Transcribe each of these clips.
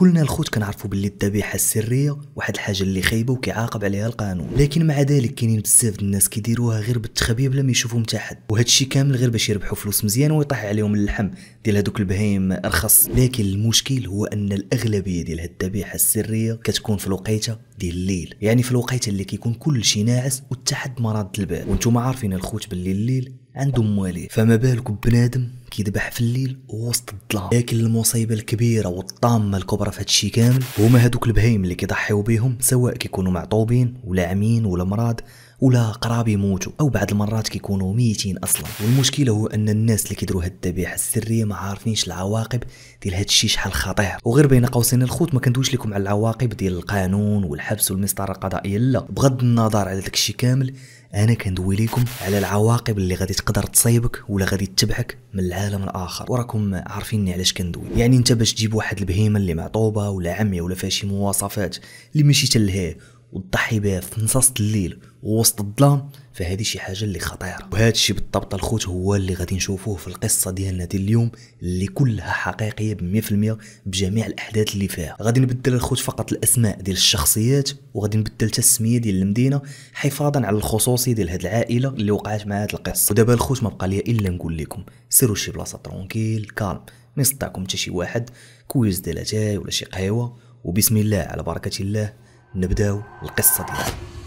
كلنا الخوت كنعرفوا باللي الذبيحه السريه واحد الحاجه اللي خايبه وكيعاقب عليها القانون لكن مع ذلك كاينين بزاف الناس كيديروها غير بالتخبيه بلا ما يشوفوا حتى حد وهذا الشيء كامل غير باش يربحوا فلوس مزيان ويطيح عليهم اللحم ديال هذوك البهيم ارخص لكن المشكل هو ان الاغلبيه ديال هاد الذبيحه السريه كتكون في الوقيته ديال الليل يعني في الوقيته اللي كيكون كل شيء ناعس والتحد مرض ما البال وانتم عارفين الخوت باللي الليل عنده موالي فما بالك بنادم كيذبح في الليل وسط الظلام لكن المصيبه الكبيره والطامه الكبرى في هادشي كامل هما هادوك البهايم اللي كيضحيو بيهم سواء كيكونوا معطوبين ولا عمين ولا مراد ولا قراب يموتوا او بعض المرات كيكونوا ميتين اصلا والمشكله هو ان الناس اللي كيديروا هاد الذبيحه السريه ما عارفينش العواقب ديال هاد الشيء شحال خطير وغير بين قوسين الخوت ما كندويش لكم على العواقب ديال القانون والحبس والمسطره القضائيه لا بغض النظر على داكشي كامل انا كندوي لكم على العواقب اللي غادي تقدر تصيبك ولا غادي تبعك من العالم الاخر وراكم عارفيني علاش كندوي يعني انت باش تجيب واحد البهيمه اللي معطوبه ولا عميه ولا فيها شي مواصفات اللي ماشي تلهيه وتضحي بها في نصاص الليل ووسط الظلام فهذه شي حاجه اللي خطيره وهذا الشيء بالضبط الخوت هو اللي غادي نشوفوه في القصه ديالنا ديال اليوم اللي كلها حقيقيه 100% بجميع الاحداث اللي فيها غادي نبدل الخوت فقط الاسماء ديال الشخصيات وغادي نبدل حتى السميه ديال المدينه حفاظا على الخصوصي ديال هاد العائله اللي وقعت مع هاد القصه ودابا الخوت ما بقى ليا الا نقول لكم سيروا شي بلاصه ترونكيل كالم ما يصدعكم حتى شي واحد كويز ديال اتاي ولا شي قهوه وبسم الله على بركه الله نبداو القصه ديالنا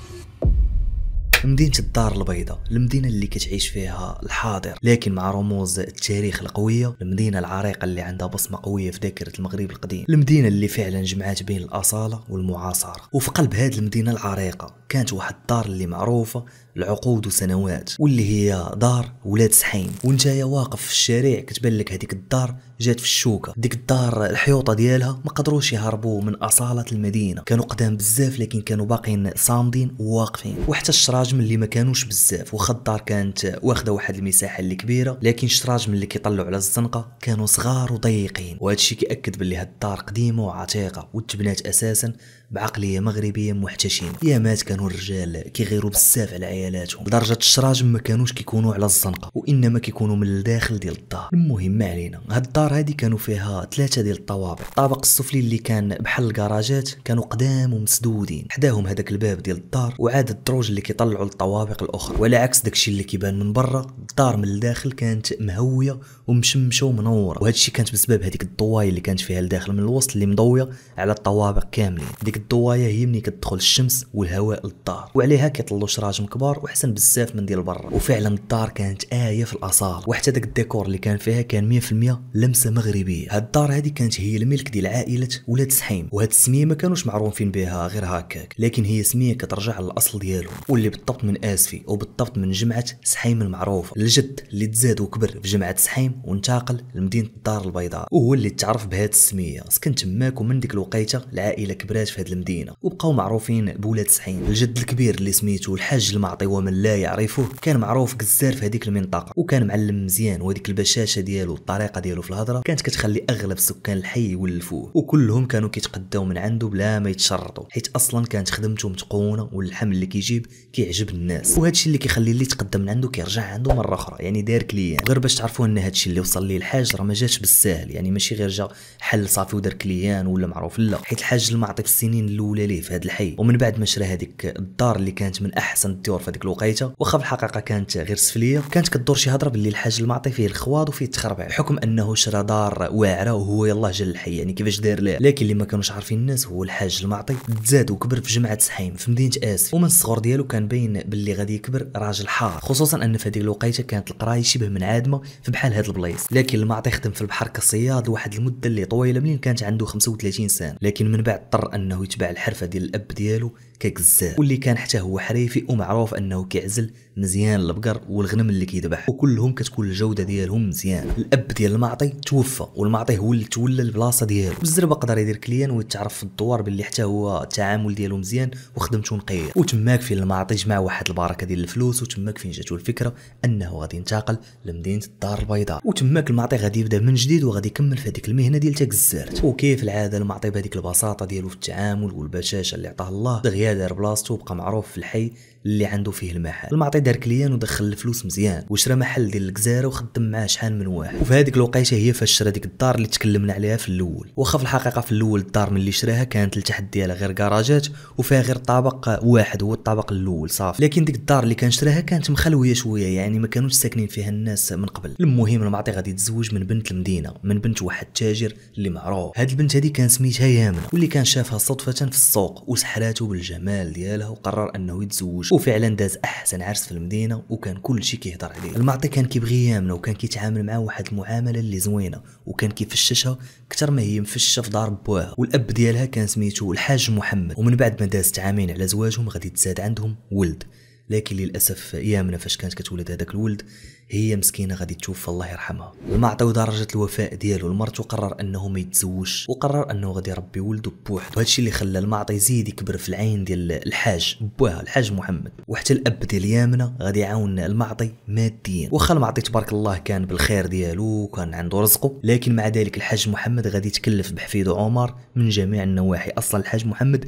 مدينة الدار البيضاء المدينة اللي كتعيش فيها الحاضر لكن مع رموز التاريخ القوية المدينة العريقة اللي عندها بصمة قوية في ذاكرة المغرب القديم المدينة اللي فعلا جمعت بين الأصالة والمعاصرة وفي قلب هذه المدينة العريقة كانت واحد الدار اللي معروفة العقود وسنوات واللي هي دار ولاد سحين وانتايا واقف في الشارع كتبان لك هذيك الدار جات في الشوكه ديك الدار الحيوطه ديالها ما قدروش يهربوا من اصاله المدينه كانوا قدام بزاف لكن كانوا باقيين صامدين وواقفين وحتى الشراجم اللي ما كانوش بزاف واخا الدار كانت واخده واحد المساحه اللي كبيره لكن الشراجم اللي كيطلعوا على الزنقه كانوا صغار وضيقين وهذا الشيء كياكد باللي هاد الدار قديمه وعتيقه وتبنات اساسا بعقليه مغربيه محتشمه مات كانوا الرجال كيغيروا بزاف على عيالاتهم لدرجه الشراجم ما كانوش كيكونوا على الزنقه وانما كيكونوا من الداخل ديال الدار المهم ما علينا هاد الدار هادي كانوا فيها ثلاثه ديال الطوابق الطابق السفلي اللي كان بحال الكراجات كانوا قدام ومسدودين حداهم هذاك الباب ديال الدار وعاد الدروج اللي كيطلعوا للطوابق الاخرى ولا عكس داكشي اللي كيبان من برا الدار من الداخل كانت مهويه ومشمشه ومنوره وهادشي كانت بسبب هذيك الضواي اللي كانت فيها لداخل من الوسط اللي مضويه على الطوابق كاملين ديك الضوايا هي ملي كتدخل الشمس والهواء للدار وعليها كيطلوا شراجم كبار وحسن بزاف من ديال برا وفعلا الدار كانت ايه في الاصاله وحتى داك الديكور اللي كان فيها كان 100% لمسه مغربيه هاد الدار هادي كانت هي الملك ديال عائله ولاد سحيم وهاد السميه ما كانوش معروفين بها غير هكاك لكن هي سميه كترجع للاصل ديالو واللي بالضبط من اسفي وبالضبط من جمعه سحيم المعروفه الجد اللي تزاد وكبر في جمعه سحيم وانتقل لمدينه الدار البيضاء وهو اللي تعرف بهاد السميه سكن تماك ومن ديك الوقيته العائله كبرات في هذه المدينه وبقاو معروفين بولاد سحين الجد الكبير اللي سميتو الحاج المعطي ومن لا يعرفه كان معروف بزاف في هذيك المنطقه وكان معلم مزيان وهذيك البشاشه ديالو الطريقه ديالو في الهضره كانت كتخلي اغلب سكان الحي يولفوه وكلهم كانوا كيتقداو من عنده بلا ما يتشرطوا حيت اصلا كانت خدمته متقونه واللحم اللي كيجيب كيعجب الناس وهذا الشيء اللي كيخلي اللي تقدم من عنده كيرجع عنده مره اخرى يعني داير كليان غير باش تعرفوا ان هذا الشيء اللي وصل ليه الحاج راه ما جاش بالساهل يعني ماشي غير جا حل صافي ودار كليان ولا معروف لا حيت الحاج المعطي في السنين السنين الاولى ليه في هذا الحي ومن بعد ما شرى هذيك الدار اللي كانت من احسن الديور في هذيك الوقيته واخا في الحقيقه كانت غير سفليه كانت كدور شي هضره باللي الحاج المعطي فيه الخواض وفيه التخربع بحكم انه شرى دار واعره وهو يلاه جا للحي يعني كيفاش دار ليه لكن اللي ما كانوش عارفين الناس هو الحاج المعطي تزاد وكبر في جمعه سحيم في مدينه اسف ومن الصغر ديالو كان باين باللي غادي يكبر راجل حار خصوصا ان في هذيك الوقيته كانت القرايه شبه منعدمه في بحال هذا البلايص لكن المعطي خدم في البحر كصياد لواحد المده اللي طويله منين كانت عنده 35 سنه لكن من بعد اضطر انه يتبع الحرفه ديال الاب ديالو كيكزاه واللي كان حتى هو حريفي ومعروف انه كيعزل مزيان البقر والغنم اللي كيذبح وكلهم كتكون الجوده ديالهم مزيان الاب ديال المعطي توفى والمعطي هو اللي تولى البلاصه ديالو بالزربه قدر يدير كليان ويتعرف في الدوار باللي حتى هو التعامل ديالو مزيان وخدمته نقيه وتماك فين المعطي جمع واحد البركه ديال الفلوس وتماك فين جاتو الفكره انه غادي ينتقل لمدينه الدار البيضاء وتماك المعطي غادي يبدا من جديد وغادي يكمل في هذيك المهنه ديال تاك الزارت وكيف العاده المعطي بهذيك البساطه ديالو في التعامل والبشاشه اللي عطاه الله دغيا هذا بلاصتو بقى معروف في الحي اللي عنده فيه المحل المعطي دار كليان ودخل الفلوس مزيان وشرى محل ديال الجزاره وخدم معاه شحال من واحد وفي هذيك الوقيته هي فاش شرى ديك الدار اللي تكلمنا عليها في الاول واخا في الحقيقه في الاول الدار ملي شراها كانت التحت ديالها غير كراجات وفيها غير طابق واحد هو الطابق الاول صافي لكن ديك الدار اللي كان شراها كانت مخلويه شويه يعني ما كانوش ساكنين فيها الناس من قبل المهم المعطي غادي يتزوج من بنت المدينه من بنت واحد تاجر اللي معروف هاد البنت هذه كان سميتها يامن واللي كان شافها صدفه في السوق وسحراتو بالجمال ديالها وقرر انه يتزوج وفعلا داز احسن عرس في المدينه وكان كل شيء كيهضر عليه المعطي كان كيبغي يامنه وكان كيتعامل معاه واحد المعامله اللي زوينه وكان كيفششها اكثر ما هي مفشه في دار بواها والاب ديالها كان سميتو الحاج محمد ومن بعد ما دازت عامين على زواجهم غادي تزاد عندهم ولد لكن للاسف ايامنا فاش كانت كتولد هذاك الولد هي مسكينه غادي توفى الله يرحمها وما عطاو درجه الوفاء ديالو لمرته قرر انه ما يتزوجش وقرر انه غادي يربي ولده بوحدو وهذا الشيء اللي خلى المعطى يزيد يكبر في العين ديال الحاج بوها الحاج محمد وحتى الاب ديال يامنه غادي يعاون المعطي ماديا واخا المعطي تبارك الله كان بالخير ديالو وكان عنده رزقه لكن مع ذلك الحاج محمد غادي يتكلف بحفيده عمر من جميع النواحي اصلا الحاج محمد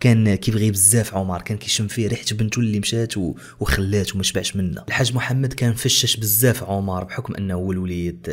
كان كيبغي بزاف عمر كان كيشم فيه ريحه بنته اللي مشات وخلات وما شبعش منها الحاج محمد كان فشش بزاف عمر بحكم انه هو الوليد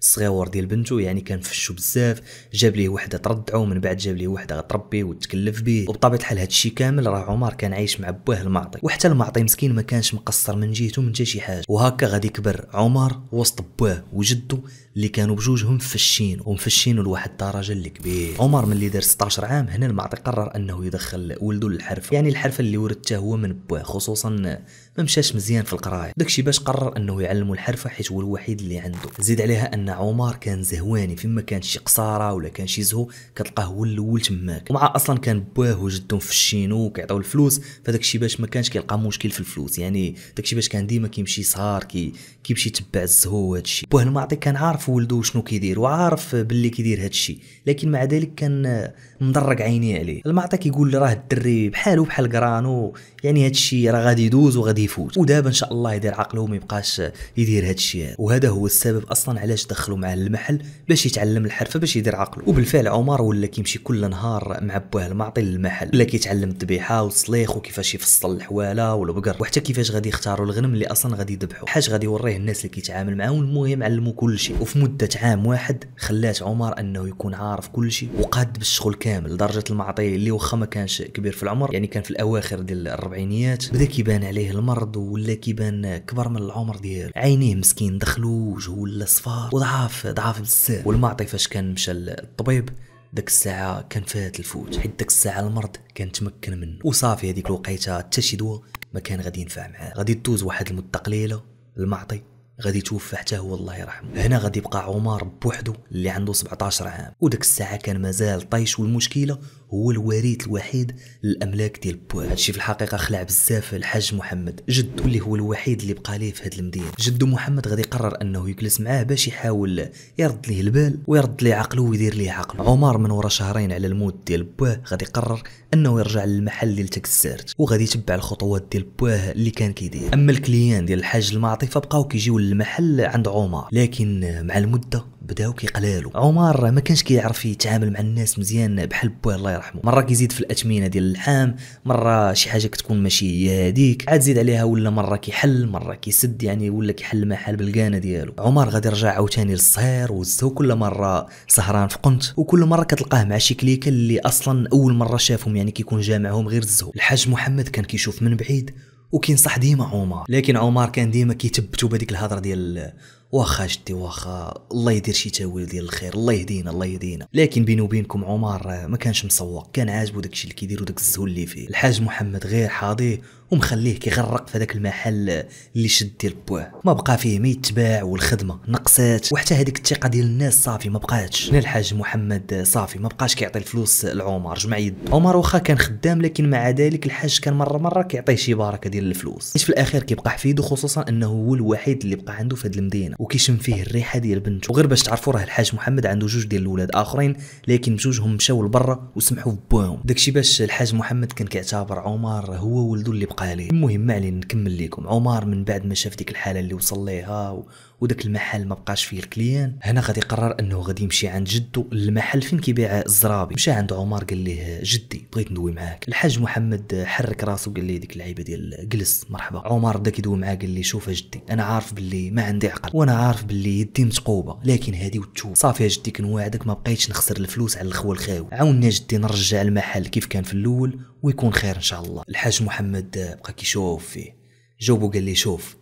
الصغيور ديال بنته يعني كان فشو بزاف جاب ليه وحده ترضعو من بعد جاب ليه وحده غتربيه وتكلف به وبطبيعه الحال هادشي كامل راه عمر كان عايش مع بوه المعطي وحتى المعطي مسكين ما كانش مقصر من جهته من حتى شي حاجه وهكا غادي كبر عمر وسط بوه وجده اللي كانوا بجوجهم فشين ومفشين لواحد الدرجه اللي كبير عمر ملي دار 16 عام هنا المعطي قرر انه يدخل ولده للحرفه يعني الحرفه اللي ورثتها هو من بوه خصوصا ما مشاش مزيان في القرايه داكشي باش قرر انه يعلمو الحرفه حيت هو الوحيد اللي عنده زيد عليها ان عمر كان زهواني فيما كان شي قصاره ولا كان شي زهو كتلقاه هو الاول تماك ومع اصلا كان باه وجدهم في الشينو كيعطيو الفلوس فداكشي باش ما كانش كيلقى مشكل في الفلوس يعني داكشي باش كان ديما كيمشي سهر كي كيمشي يتبع الزهو وهادشي بوه المعطي كان عارف ولده شنو كيدير وعارف باللي كيدير هادشي لكن مع ذلك كان مدرق عيني عليه المعطي كيقول راه الدري بحالو بحال قرانو يعني هادشي راه غادي يدوز وغادي يفوت ودابا ان شاء الله يدير عقله وما يبقاش يدير هذا الشيء وهذا هو السبب اصلا علاش دخلوا معاه المحل باش يتعلم الحرفه باش يدير عقله وبالفعل عمر ولا كيمشي كل نهار مع بواه المعطي للمحل ولا كيتعلم الذبيحه والصليخ وكيفاش يفصل الحواله والبقر وحتى كيفاش غادي يختاروا الغنم اللي اصلا غادي يذبحوا حاج غادي يوريه الناس اللي كيتعامل معاهم والمهم علمو كل شيء وفي مده عام واحد خلات عمر انه يكون عارف كل شيء وقاد بالشغل كامل لدرجه المعطي اللي واخا ما كانش كبير في العمر يعني كان في الاواخر ديال الاربعينيات بدا كيبان عليه مرض ولا كيبان كبر من العمر ديالو عينيه مسكين دخلوج ولا صفار وضعاف ضعاف بزاف والمعطي فاش كان مشى للطبيب داك الساعة كان فات الفوت حيت داك الساعة المرض كان تمكن منه وصافي هذيك الوقيتة حتى شي دواء ما كان غادي ينفع معاه غادي دوز واحد المدة قليلة المعطي غادي توفى حتى هو الله يرحمه هنا غادي يبقى عمر بوحدو اللي عنده 17 عام وداك الساعه كان مازال طيش والمشكله هو الوريث الوحيد للاملاك ديال بوه هادشي في الحقيقه خلع بزاف الحاج محمد جدو اللي هو الوحيد اللي بقى ليه في هاد المدينه جدو محمد غادي يقرر انه يجلس معاه باش يحاول يرد ليه البال ويرد ليه عقله ويدير ليه عقله عمر من ورا شهرين على الموت ديال بوه غادي يقرر انه يرجع للمحل ديال تكسرت وغادي يتبع الخطوات ديال بوه اللي كان كيدير اما الكليان ديال الحاج المعطي فبقاو كيجيو للمحل عند عمر لكن مع المده بداو كيقلالو عمر ما كانش كيعرف يتعامل مع الناس مزيان بحال بوي الله يرحمه مره كيزيد في الاثمنه ديال اللحام مره شي حاجه كتكون ماشي هي هذيك عاد زيد عليها ولا مره كيحل مره كيسد يعني ولا كيحل محل بالقانه ديالو عمر غادي يرجع عاوتاني للصهير وزو كل مره سهران في قنت وكل مره كتلقاه مع شي كليكه اللي اصلا اول مره شافهم يعني كيكون جامعهم غير الزهو الحاج محمد كان كيشوف من بعيد وكينصح ديما عمر لكن عمر كان ديما كيتبتو بهذيك الهضره ديال واخا جدي واخا الله يدير شي تاويل ديال الخير الله يهدينا الله يهدينا لكن بيني وبينكم عمر ما كانش مسوق كان عاجبو داكشي اللي كيدير داك الزهو اللي فيه الحاج محمد غير حاضيه ومخليه كيغرق في هذاك المحل اللي شد ديال بواه ما بقى فيه ما يتباع والخدمه نقصات وحتى هذيك الثقه ديال الناس صافي ما بقاتش هنا الحاج محمد صافي ما بقاش كيعطي الفلوس لعمر جمع يد عمر واخا كان خدام لكن مع ذلك الحاج كان مره مره كيعطيه شي بركه ديال الفلوس حيت في الاخير كيبقى حفيده خصوصا انه هو الوحيد اللي بقى عنده في هذه المدينه وكيشم فيه الريحه ديال بنته وغير باش تعرفوا راه الحاج محمد عنده جوج ديال الاولاد اخرين لكن بجوجهم مشاو لبرا وسمحوا ببوهم داكشي باش الحاج محمد كان كيعتبر عمر هو ولده اللي بقى يلقى المهم ما علينا نكمل لكم عمر من بعد ما شاف ديك الحاله اللي وصل ليها و... وداك المحل ما بقاش فيه الكليان هنا غادي قرر انه غادي يمشي عند جدو المحل فين كيبيع الزرابي مشى عند عمر قال ليه جدي بغيت ندوي معاك الحاج محمد حرك راسو قال ليه ديك اللعيبه ديال جلس مرحبا عمر بدا كيدوي معاه قال ليه شوف جدي انا عارف باللي ما عندي عقل وانا عارف باللي يدي متقوبه لكن هذه وتشوف صافي يا جدي كنواعدك ما بقيتش نخسر الفلوس على الخوه الخاوي عاوني جدي نرجع المحل كيف كان في الاول ويكون خير ان شاء الله الحاج محمد كذا بقى كيشوف فيه جاوبو قال لي شوف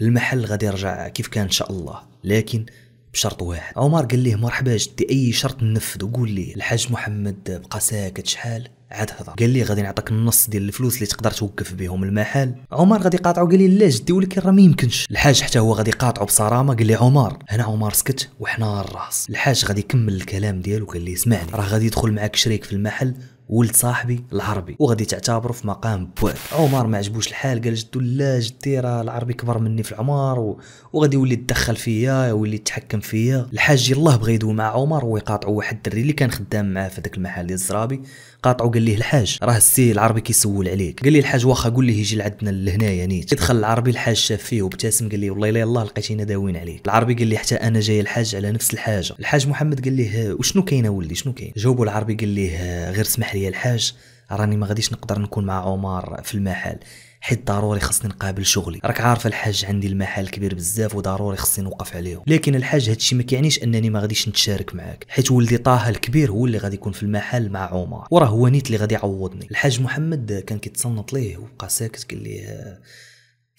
المحل غادي يرجع كيف كان ان شاء الله لكن بشرط واحد عمر قال ليه مرحبا جدي اي شرط ننفذ وقول لي الحاج محمد بقى ساكت شحال عاد هضر قال لي غادي نعطيك النص ديال الفلوس اللي تقدر توقف بهم المحل عمر غادي يقاطعو قال لي لا جدي ولكن راه ما يمكنش الحاج حتى هو غادي يقاطعو بصرامه قال لي عمر هنا عمر سكت وحنا الراس الحاج غادي يكمل الكلام ديالو قال لي اسمعني راه غادي يدخل معاك شريك في المحل ولد صاحبي العربي وغادي تعتبره في مقام بواك عمر ما عجبوش الحال قال جدو لا جدي راه العربي كبر مني في العمر و... وغادي يولي يتدخل فيا يولي يتحكم فيا الحاج الله بغا يدوي مع عمر ويقاطعوا واحد الدري اللي كان خدام معاه في داك المحل ديال الزرابي قاطعو قال ليه الحاج راه السي العربي كيسول عليك قال لي الحاج واخا قول ليه يجي لعندنا لهنايا نيت دخل العربي الحاج شاف فيه وابتسم قال ليه والله الا الله لقيتينا داوين عليك العربي قال لي حتى انا جاي الحاج على نفس الحاجه الحاج محمد قال ليه آه، وشنو كاين اولي شنو كاين جاوبو العربي قال ليه آه، غير سمح لي الحاج راني ما غاديش نقدر نكون مع عمر في المحل حيت ضروري خصني نقابل شغلي راك عارف الحاج عندي المحل كبير بزاف وضروري خصني نوقف عليهم لكن الحاج هادشي ما كيعنيش انني ما غاديش نتشارك معاك حيت ولدي طه الكبير هو اللي غادي يكون في المحل مع عمر وراه هو نيت اللي غادي يعوضني الحاج محمد كان كيتصنت ليه وبقى ساكت قال ليه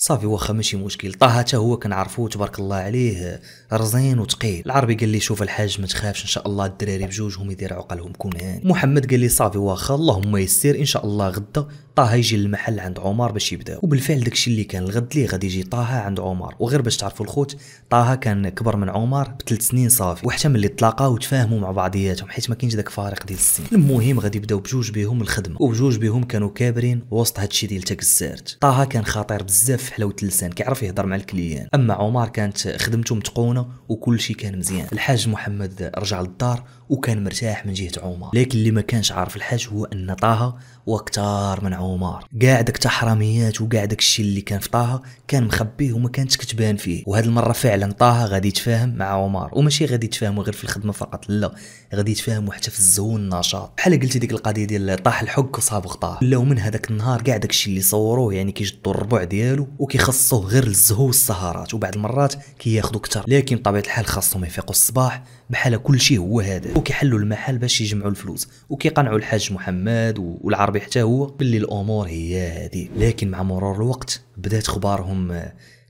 صافي واخا ماشي مشكل طه حتى هو كنعرفو تبارك الله عليه رزين وتقيل العربي قال لي شوف الحاج ما تخافش ان شاء الله الدراري بجوجهم يدير عقلهم كون هاني محمد قال لي صافي واخا اللهم يسير ان شاء الله غدا طه يجي للمحل عند عمر باش يبداو وبالفعل داكشي اللي كان الغد ليه غادي يجي طه عند عمر وغير باش تعرفوا الخوت طه كان كبر من عمر بثلاث سنين صافي وحتى ملي تلاقاو وتفاهموا مع بعضياتهم حيت ما كاينش داك فارق ديال السن المهم غادي يبداو بجوج بهم الخدمه وبجوج بهم كانوا كابرين وسط هادشي ديال تكسارت طه كان خطير بزاف حلاوه اللسان كيعرف يهضر مع الكليان اما عمر كانت خدمته متقونه وكل شيء كان مزيان الحاج محمد رجع للدار وكان مرتاح من جهه عمر لكن اللي ما كانش عارف الحاج هو ان طه وكتار من عمار كاع داك تحرميات وكاع داك الشيء اللي كان في طه كان مخبيه وما كانتش كتبان فيه وهذه المره فعلا طه غادي يتفاهم مع عمار وماشي غادي يتفاهموا غير في الخدمه فقط لا غادي يتفاهموا حتى في الزهو والنشاط بحال قلتي ديك القضيه ديال طاح الحك وصابغ طه لا من هذاك النهار كاع داك الشيء اللي صوروه يعني كيجدوا الربع ديالو وكيخصوه غير للزهو والسهرات وبعض المرات كياخذوا كثر لكن بطبيعه الحال خاصهم يفيقوا الصباح بحال كل شيء هو هذا وكيحلوا المحل باش يجمعوا الفلوس وكيقنعوا الحاج محمد والعرب العربي حتى هو باللي الامور هي هذه لكن مع مرور الوقت بدات اخبارهم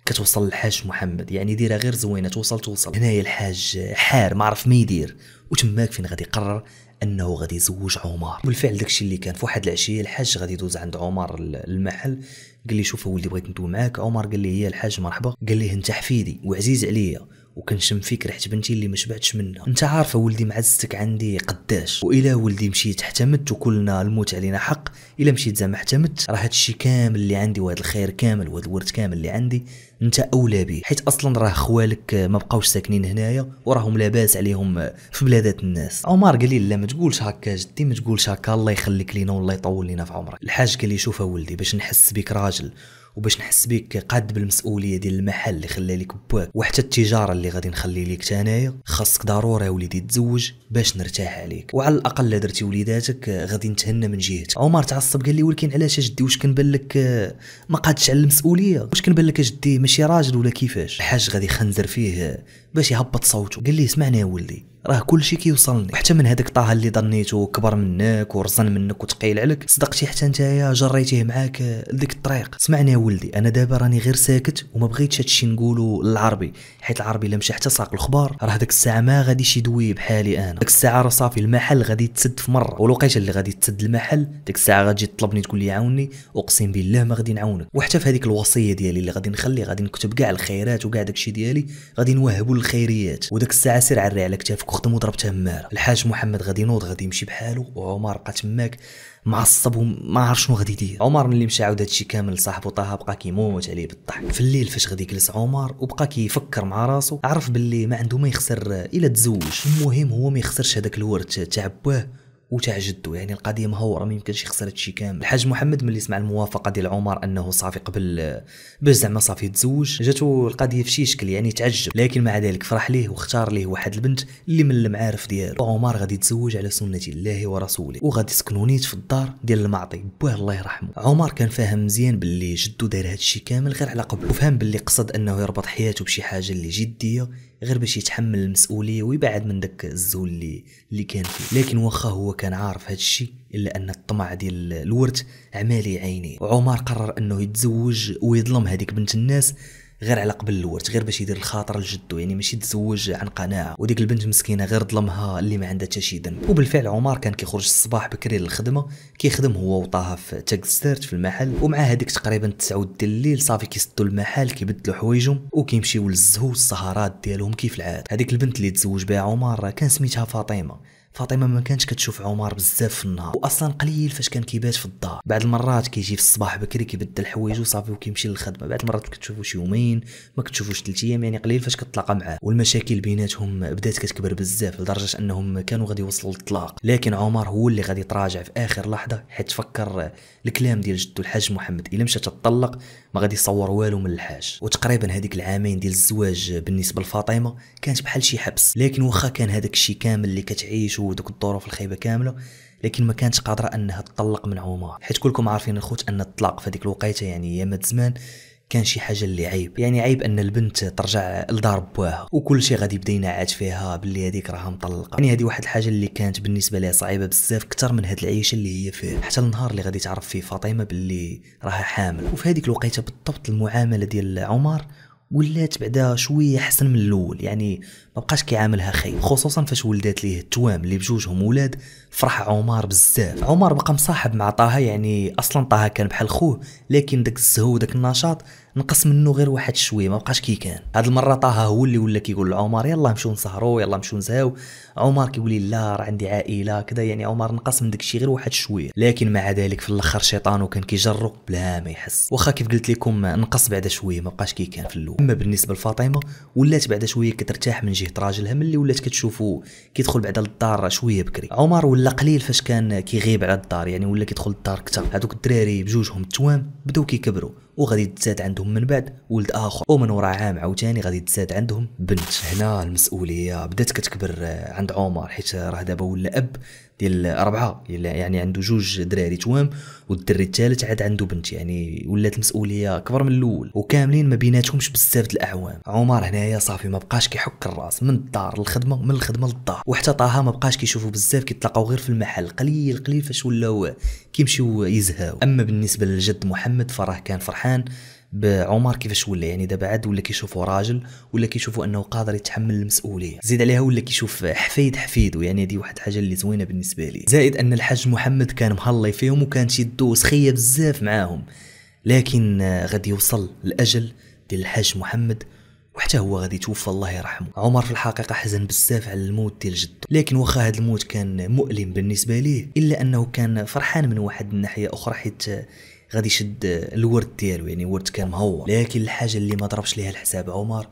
كتوصل للحاج محمد يعني ديرها غير زوينه توصل توصل هنايا الحاج حار ما عرف ما يدير وتماك فين غادي يقرر انه غادي يزوج عمر بالفعل داكشي اللي كان في واحد العشيه الحاج غادي يدوز عند عمر المحل قال لي شوف ولدي بغيت ندوي معاك عمر قال لي هي الحاج مرحبا قال لي انت حفيدي وعزيز عليا وكنشم فيك ريحه بنتي اللي ما شبعتش منها انت عارفه ولدي معزتك عندي قداش والا ولدي مشيت احتمت وكلنا الموت علينا حق الا مشيت زعما احتمت راه هادشي كامل اللي عندي وهذا الخير كامل وهذا الورد كامل اللي عندي انت اولى به حيت اصلا راه خوالك ما بقاوش ساكنين هنايا وراهم لاباس عليهم في بلادات الناس عمر قال لي لا ما تقولش هكا جدي ما تقولش هكا الله يخليك لينا والله يطول لينا في عمرك الحاج قال لي شوف ولدي باش نحس بك راجل وباش نحس بيك قاد بالمسؤوليه ديال المحل اللي خلى لك باك وحتى التجاره اللي غادي نخلي لك انايا خاصك ضروري وليدي تزوج باش نرتاح عليك وعلى الاقل درتي وليداتك آه، غادي نتهنى من جهتك عمر تعصب قال لي ولكن علاش اجدي واش كنبان لك آه، ما قادش على المسؤوليه واش كنبان لك اجدي ماشي راجل ولا كيفاش الحاج غادي خنزر فيه آه، باش يهبط صوته قال لي اسمعني يا ولدي راه كلشي كيوصلني حتى من هذاك طه اللي ظنيته كبر منك ورزن منك وتقيل عليك صدقتي حتى نتايا جريتيه معاك لديك الطريق سمعني يا ولدي انا دابا راني غير ساكت وما بغيتش هادشي نقولو للعربي حيت العربي الا مشى حتى ساق الخبار راه داك الساعه ما غاديش يدوي بحالي انا داك الساعه راه صافي المحل غادي يتسد في مره والوقيته اللي غادي تسد المحل ديك الساعه غادي تطلبني تقول لي عاوني اقسم بالله ما غادي نعاونك وحتى في هذيك الوصيه ديالي اللي غادي نخلي غادي نكتب كاع الخيرات وكاع داكشي ديالي غادي نوهبو للخيريات وداك الساعه سير عري على كتافك وخدم وضرب تماره الحاج محمد غادي ينوض غادي يمشي بحالو وعمر بقى تماك معصب وما عارف شنو غادي يدير عمر ملي مشى عاود هادشي كامل لصاحبو طه بقى كيموت عليه بالضحك في الليل فاش غادي يجلس عمر وبقى كيفكر مع راسو عرف باللي ما عنده ما يخسر الا تزوج المهم هو ما يخسرش هذاك الورد تاع باه وتاع جدو يعني القضيه مهوره ما يمكنش يخسر هادشي كامل الحاج محمد ملي سمع الموافقه ديال عمر انه صافي قبل باش زعما صافي يتزوج جاتو القضيه في شي شكل يعني تعجب لكن مع ذلك فرح ليه واختار ليه واحد البنت اللي من المعارف ديالو وعمر غادي يتزوج على سنه الله ورسوله وغادي يسكنوا نيت في الدار ديال المعطي بوه الله يرحمه عمر كان فاهم مزيان باللي جدو داير هادشي كامل غير على قبل وفهم باللي قصد انه يربط حياته بشي حاجه اللي جديه غير باش يتحمل المسؤوليه ويبعد من داك الزول اللي اللي كان فيه لكن واخا هو كان عارف هذا الشيء الا ان الطمع ديال الورث عمالي عيني وعمر قرر انه يتزوج ويظلم هذيك بنت الناس غير على قبل الورث غير باش يدير الخاطر لجدو يعني ماشي تزوج عن قناعه وديك البنت مسكينه غير ظلمها اللي ما عندها حتى شي ذنب وبالفعل عمر كان كيخرج الصباح بكري للخدمه كيخدم هو وطه في تاك في المحل ومع هذيك تقريبا 9 ديال الليل صافي كيسدوا المحل كيبدلوا حوايجهم وكيمشيو للزهو والسهرات ديالهم كيف العاد هذيك البنت اللي تزوج بها عمر كان سميتها فاطمه فاطمه ما كانتش كتشوف عمر بزاف في النهار واصلا قليل فاش كان كيبات في الدار بعض المرات كيجي في الصباح بكري كيبدل حوايجه وصافي وكيمشي للخدمه بعض المرات ما شي يومين ما كتشوفوش ثلاث ايام يعني قليل فاش كتلاقى معاه والمشاكل بيناتهم بدات كتكبر بزاف لدرجه انهم كانوا غادي يوصلوا للطلاق لكن عمر هو اللي غادي يتراجع في اخر لحظه حيت فكر الكلام ديال جدو الحاج محمد الا مشى تطلق ما غادي يصور والو من الحاج وتقريبا هذيك العامين ديال الزواج بالنسبه لفاطمه كانت بحال شي حبس لكن واخا كان هذاك الشيء كامل اللي كتعيش ودوك الظروف الخايبه كامله لكن ما كانتش قادره انها تطلق من عمر حيت كلكم عارفين الخوت ان الطلاق في هذيك الوقيته يعني يا زمان كان شي حاجه اللي عيب يعني عيب ان البنت ترجع لدار بواها وكل شيء غادي يبدا ينعت فيها باللي هذيك راها مطلقه يعني هذه واحد الحاجه اللي كانت بالنسبه لها صعيبه بزاف اكثر من هذه العيشه اللي هي فيه حتى النهار اللي غادي تعرف فيه فاطمه باللي راها حامل وفي هذيك الوقيته بالضبط المعامله ديال عمر ولات بعدا شويه احسن من الاول يعني ما بقاش كيعاملها خايب خصوصا فاش ولدات ليه التوام اللي بجوجهم ولاد فرح عمر بزاف عمر بقى مصاحب مع طه يعني اصلا طه كان بحال خوه لكن داك الزهو وداك النشاط نقص منه غير واحد شويه ما بقاش كي كان هاد المره طه هو اللي ولا كيقول لعمر يلا نمشيو نسهروا يلا نمشيو نزهاو عمر كيولي لا راه عندي عائله كذا يعني عمر نقص من داكشي غير واحد شويه لكن مع ذلك في الاخر شيطانو كان كيجرو بلا ما يحس واخا كيف قلت لكم نقص بعدا شويه ما بقاش كي كان في الاول اما بالنسبه لفاطمه ولات بعد شويه كترتاح من جهه راجلها ملي ولات كتشوفو كيدخل بعدا للدار شويه بكري عمر ولا قليل فاش كان كيغيب على الدار يعني ولا كيدخل للدار كثر هذوك الدراري بجوجهم التوام بداو كيكبروا وغادي تزاد عندهم من بعد ولد اخر ومن وراء عام عاوتاني غادي تزاد عندهم بنت هنا المسؤوليه بدات كتكبر عند عمر حيت راه دابا ولا اب ديال اربعه يعني عنده جوج دراري توام والدري الثالث عاد عنده بنت يعني ولات المسؤوليه اكبر من الاول وكاملين ما بيناتهمش بزاف الاعوام عمر هنايا صافي ما بقاش كيحك الراس من الدار للخدمه من الخدمه للدار وحتى طه ما بقاش كيشوفو بزاف كيتلاقاو غير في المحل قليل قليل فاش ولاو كيمشيو يزهاو اما بالنسبه للجد محمد فراه كان فرحان بعمر كيفاش ولا يعني دابا عاد ولا كيشوفو راجل ولا كيشوفو انه قادر يتحمل المسؤوليه زيد عليها ولا كيشوف حفيد حفيدو يعني هذه واحد الحاجه اللي زوينه بالنسبه لي زائد ان الحاج محمد كان مهلي فيهم وكان شدو سخيه بزاف معاهم لكن غادي يوصل الاجل ديال الحاج محمد وحتى هو غادي يتوفى الله يرحمه عمر في الحقيقة حزن بزاف على الموت ديال جدو لكن واخا هذا الموت كان مؤلم بالنسبة ليه إلا أنه كان فرحان من واحد الناحية أخرى حيت غادي يشد الورد ديالو يعني ورد كان مهور لكن الحاجه اللي ما ضربش ليها الحساب عمر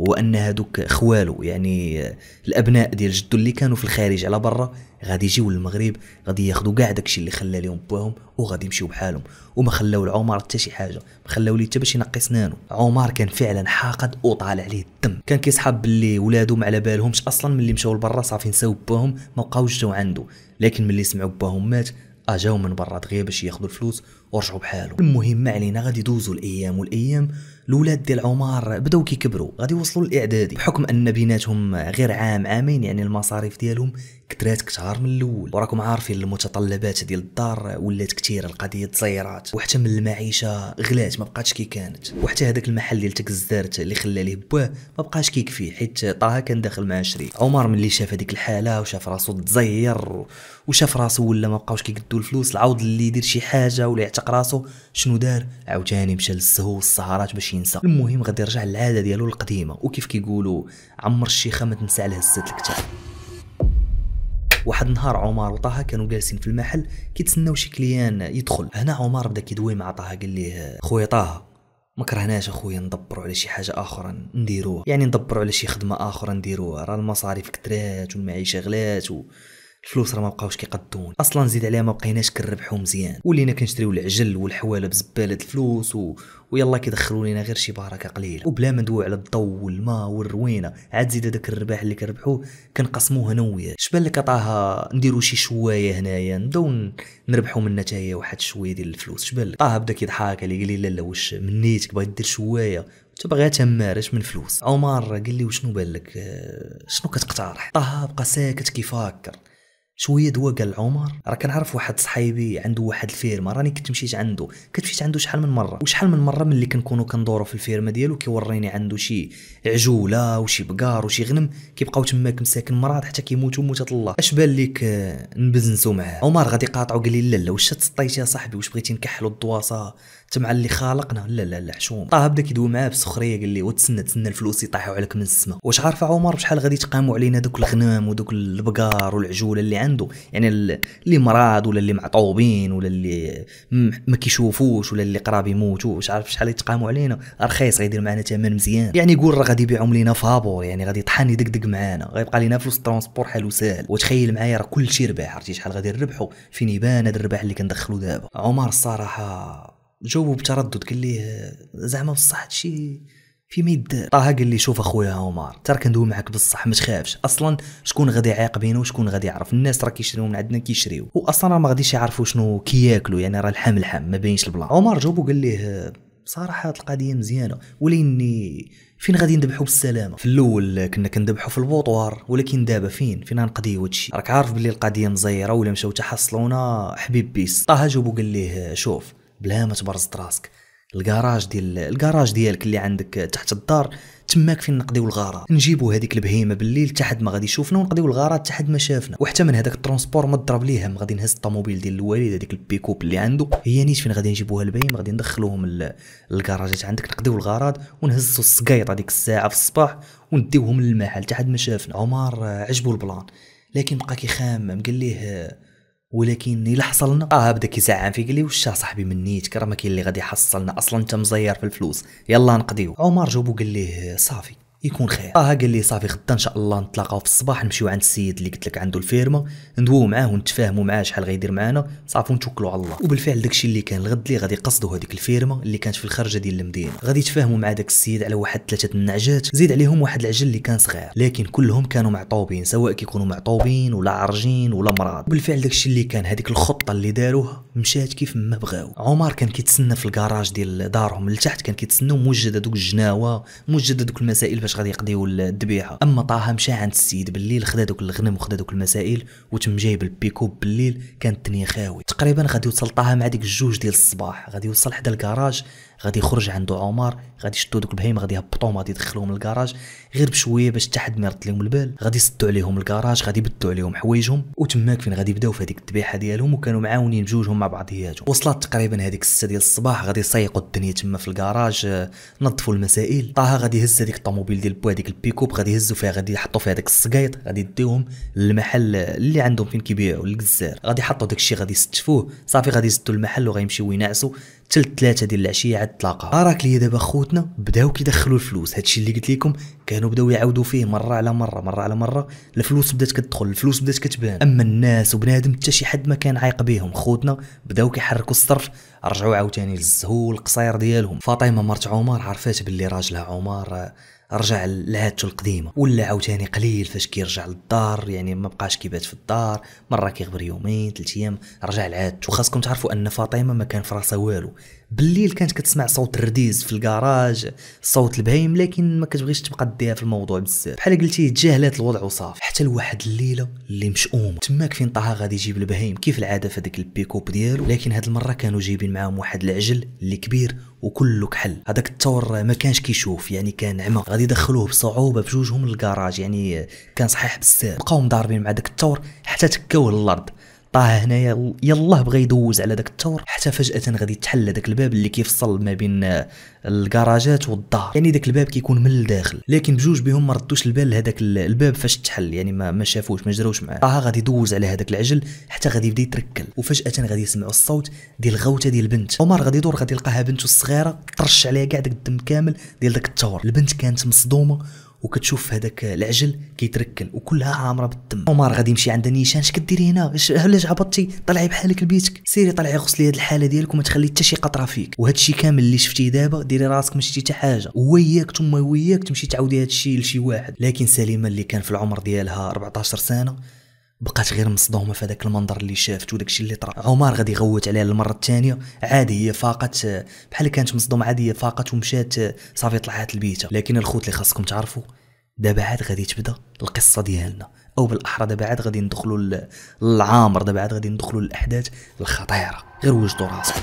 هو ان هادوك خوالو يعني الابناء ديال جدو اللي كانوا في الخارج على برا غادي يجيو للمغرب غادي ياخذوا كاع داكشي اللي خلى لهم باهم وغادي يمشيو بحالهم وما خلاو لعمر حتى شي حاجه ما خلاو ليه حتى باش ينقي سنانو عمر كان فعلا حاقد وطالع عليه الدم كان كيسحب باللي ولادو ما على بالهمش اصلا ملي مشاو لبرا صافي نساو باهم ما بقاوش جاو عنده لكن ملي سمعوا باهم مات اجاو من برا دغيا باش ياخذوا الفلوس ورجعوا بحالو المهم ما علينا غادي يدوزوا الايام والايام الاولاد ديال عمر بداو كيكبروا غادي يوصلوا للاعدادي بحكم ان بيناتهم غير عام عامين يعني المصاريف ديالهم كثرات كثار من الاول وراكم عارفين المتطلبات ديال الدار ولات كثير القضيه تزيرات وحتى من المعيشه غلات ما بقاتش كي كانت وحتى هذاك المحل ديال تكزدرت اللي خلى ليه بواه ما بقاش كيكفيه حيت طه كان داخل مع شريك عمر ملي شاف هذيك الحاله وشاف راسو تزير وشاف راسو ولا ما بقاوش كيقدوا الفلوس العوض اللي يدير شي حاجه ولا يعتق راسو شنو دار عاوتاني مشى للسهو والسهرات باش ينسى المهم غادي يرجع للعاده ديالو القديمه وكيف كيقولوا عمر الشيخه ما تنسى عليه هزات الكتاب واحد النهار عمر وطه كانوا جالسين في المحل كيتسناو شي كليان يدخل هنا عمر بدا كيدوي مع طه قال ليه خويا طه ما كرهناش اخويا ندبروا على شي حاجه اخرى نديروها يعني ندبروا على شي خدمه اخرى نديروها راه المصاريف كثرات والمعيشه غلات و... الفلوس راه ما بقاوش كيقدون اصلا زيد عليها ما بقيناش كنربحو مزيان ولينا كنشريو العجل والحواله بزباله الفلوس و... ويلا كيدخلوا لينا غير شي بركه قليله وبلا ما ندوي على الضو والماء والروينه عاد زيد هذاك الرباح اللي كنربحوه كنقسموه انا وياه شبان لك عطاها نديرو شي شوايه هنايا نبداو نربحو منها حتى هي واحد شويه ديال الفلوس شبان لك طه بدا كيضحك عليه قال لي لا لا واش منيتك باغي دير شوايه انت باغي تمارش من فلوس عمر قال لي وشنو بان لك آه، شنو كتقترح طه بقى ساكت كيفكر شويه دوا قال عمر راه كنعرف واحد صحيبي عنده واحد الفيرما راني كنت مشيت عنده كنت مشيت عنده شحال من مره وشحال من مره ملي كنكونوا كندورو في الفيرما ديالو كيوريني عنده شي عجوله وشي بقار وشي غنم كيبقاو تماك مساكن مرات حتى كيموتوا موتة الله اش بان ليك آه، نبزنسو معاه عمر غادي قاطعو قال لي لا لا واش تسطيتي يا صاحبي واش بغيتي نكحلو الدواسه حتى مع اللي خالقنا لا لا لا حشوم طه بدا كيدوي معاه بسخريه قال لي وتسنى تسنى الفلوس يطيحوا عليك من السماء واش عارف عمر بشحال غادي تقاموا علينا دوك الغنام ودوك البقار والعجوله اللي عنده يعني اللي مراد ولا اللي معطوبين ولا اللي ما كيشوفوش ولا اللي قراب يموتوا واش عارف شحال يتقاموا علينا رخيص غيدير معنا ثمن مزيان يعني يقول راه غادي يبيعهم لينا فابور يعني غادي يطحن يدقدق معانا غيبقى لينا فلوس الترونسبور حلو سهل وتخيل معايا راه كلشي ربح عرفتي شحال غادي نربحوا فين يبان هذا الربح اللي كندخلو دابا عمر الصراحه جاوبو بتردد قال ليه زعما بصح هادشي في ما يدار طه قال لي شوف اخويا عمر ترك ندوي معاك بصح ما تخافش اصلا شكون غادي يعاق بينا وشكون غادي يعرف الناس راه كيشريو من عندنا كيشريو واصلا راه ما غاديش يعرفوا شنو كياكلوا يعني راه الحام الحام ما باينش البلان عمر جاوبو قال ليه بصراحه هاد القضيه مزيانه وليني فين غادي نذبحوا بالسلامه في الاول كنا كنذبحو في البوطوار ولكن دابا فين فين غنقضيو هادشي راك عارف بلي القضيه مزيره ولا مشاو تحصلونا حبيب بيس طه جاوبو قال ليه شوف بلا ما تبرزط راسك الكراج ديال الكراج ديالك اللي عندك تحت الدار تماك فين نقضيو الغاره نجيبو هذيك البهيمه بالليل حتى حد ما غادي يشوفنا ونقضيو الغاره حتى حد ما شافنا وحتى من هذاك الترونسبور ما ضرب ليه هم غادي نهز الطوموبيل ديال الوالد هذيك البيكوب اللي عنده هي نيت فين غادي نجيبوها البهيمه غادي ندخلوهم للكراجات عندك نقضيو الغراض ونهزو السقيط هذيك الساعه في الصباح ونديوهم للمحل حتى حد ما شافنا عمر عجبو البلان لكن بقى كيخمم قال ليه ولكن الا حصلنا اه بدا كيزعم في قال لي واش صاحبي منيتك راه ما كاين اللي غادي يحصلنا اصلا انت مزير في الفلوس يلا نقضيو عمر جاوبو قال ليه صافي يكون خير طه آه، قال لي صافي غدا ان شاء الله نتلاقاو في الصباح نمشيو عند السيد اللي قلت لك عنده الفيرما ندويو معاه ونتفاهموا معاه شحال غيدير معانا صافي ونتوكلوا على الله وبالفعل داكشي اللي كان الغد اللي غادي يقصدوا هذيك الفيرما اللي كانت في الخرجه ديال المدينه غادي يتفاهموا مع داك السيد على واحد ثلاثه النعجات زيد عليهم واحد العجل اللي كان صغير لكن كلهم كانوا معطوبين سواء كيكونوا معطوبين ولا عرجين ولا مراض وبالفعل داكشي اللي كان هذيك الخطه اللي داروها مشات كيف ما بغاو عمر كان كيتسنى في الكراج ديال دارهم لتحت كان كيتسنى موجد دوك الجناوه موجد دوك المسائل باش غادي يقضيو الذبيحه اما طه مشى عند السيد بالليل خدا دوك الغنم وخدا دوك المسائل وتم جايب البيكوب بالليل كانت الدنيا خاوي تقريبا غادي يوصل طه مع ديك الجوج ديال الصباح غادي يوصل حدا الكراج غادي يخرج عنده عمر غادي يشدو دوك البهيم غادي يهبطوهم غادي يدخلوهم للكراج غير بشويه باش حتى حد ما يرد لهم البال غادي يسدو عليهم الكراج غادي يبدو عليهم حوايجهم وتماك فين غادي يبداو في هذيك الذبيحه ديالهم وكانوا معاونين بجوجهم مع بعضياتهم وصلت تقريبا هذيك 6 ديال الصباح غادي يسيقوا الدنيا تما في الكراج آه، نظفوا المسائل طه غادي يهز هذيك الطوموبيل ديال بو هذيك البيكوب غادي يهزوا فيها غادي يحطوا فيها داك السكايط غادي يديوهم للمحل اللي عندهم فين كيبيعوا الجزار غادي يحطوا داك الشيء غادي يستشفوه صافي غادي يسدوا المحل وغيمشيو ينعسوا حتى الثلاثة ديال العشيه عاد تلاقى راك لي دابا خوتنا بداو كيدخلوا الفلوس هادشي اللي قلت لكم كانوا بداو يعاودوا فيه مره على مره مره على مره الفلوس بدات كتدخل الفلوس بدات كتبان اما الناس وبنادم حتى شي حد ما كان عايق بيهم خوتنا بداو كيحركوا الصرف رجعوا عاوتاني للزهو القصير ديالهم فاطمه مرت عمر عرفات باللي راجلها عمر رجع لعادته القديمه ولا عاوتاني قليل فاش كيرجع للدار يعني ما بقاش كيبات في الدار مره كيغبر يومين ثلاث ايام رجع لعادته وخاصكم تعرفوا ان فاطمه ما كان في راسها والو بالليل كانت كتسمع صوت الرديز في الكراج صوت البهيم لكن ما كتبغيش تبقى ديها في الموضوع بزاف بحال قلتي تجاهلات الوضع وصافي حتى لواحد الليله اللي مشؤومه تماك فين طه غادي يجيب البهيم كيف العاده في داك البيكوب ديالو لكن هاد المره كانوا جايبين معاهم واحد العجل اللي كبير وكله كحل هذاك الثور ما كانش كيشوف يعني كان عمى غادي يدخلوه بصعوبه بجوجهم للكراج يعني كان صحيح بزاف بقاو مضاربين مع داك الثور حتى تكاوه الارض طاه هنايا يلاه بغى يدوز على داك الثور حتى فجاه غادي تحل داك الباب اللي كيفصل ما بين الكراجات والدار يعني داك الباب كيكون من الداخل لكن بجوج بهم ما ردوش البال لهذاك الباب فاش تحل يعني ما, ما شافوش ما جراوش معاه طه غادي يدوز على هذاك العجل حتى غادي يبدا يتركل وفجاه غادي يسمعوا الصوت ديال الغوته ديال البنت عمر غادي يدور غادي يلقاها بنته الصغيره ترش عليها كاع داك الدم كامل ديال داك الثور البنت كانت مصدومه وكتشوف هذاك العجل كيتركل وكلها عامره بالدم عمر غادي يمشي عند نيشان اش كديري هنا علاش هبطتي طلعي بحالك لبيتك سيري طلعي غسلي هاد الحاله ديالك وما تخلي حتى شي قطره فيك وهذا الشيء كامل اللي شفتيه دابا ديري راسك ما شتي حتى حاجه وياك ثم وياك تمشي تعاودي هذا الشيء لشي واحد لكن سليمه اللي كان في العمر ديالها 14 سنه بقات غير مصدومه في هذاك المنظر اللي شافت وداكشي اللي طرا عمر غادي يغوت عليها المره الثانيه عادي هي فاقت بحال كانت مصدومه عادي هي فاقت ومشات صافي طلعات لبيتها لكن الخوت اللي خاصكم تعرفوا دابا عاد غادي تبدا القصه ديالنا او بالاحرى دابا عاد غادي ندخلوا للعامر دابا عاد غادي ندخلوا للاحداث الخطيره غير وجدوا راسكم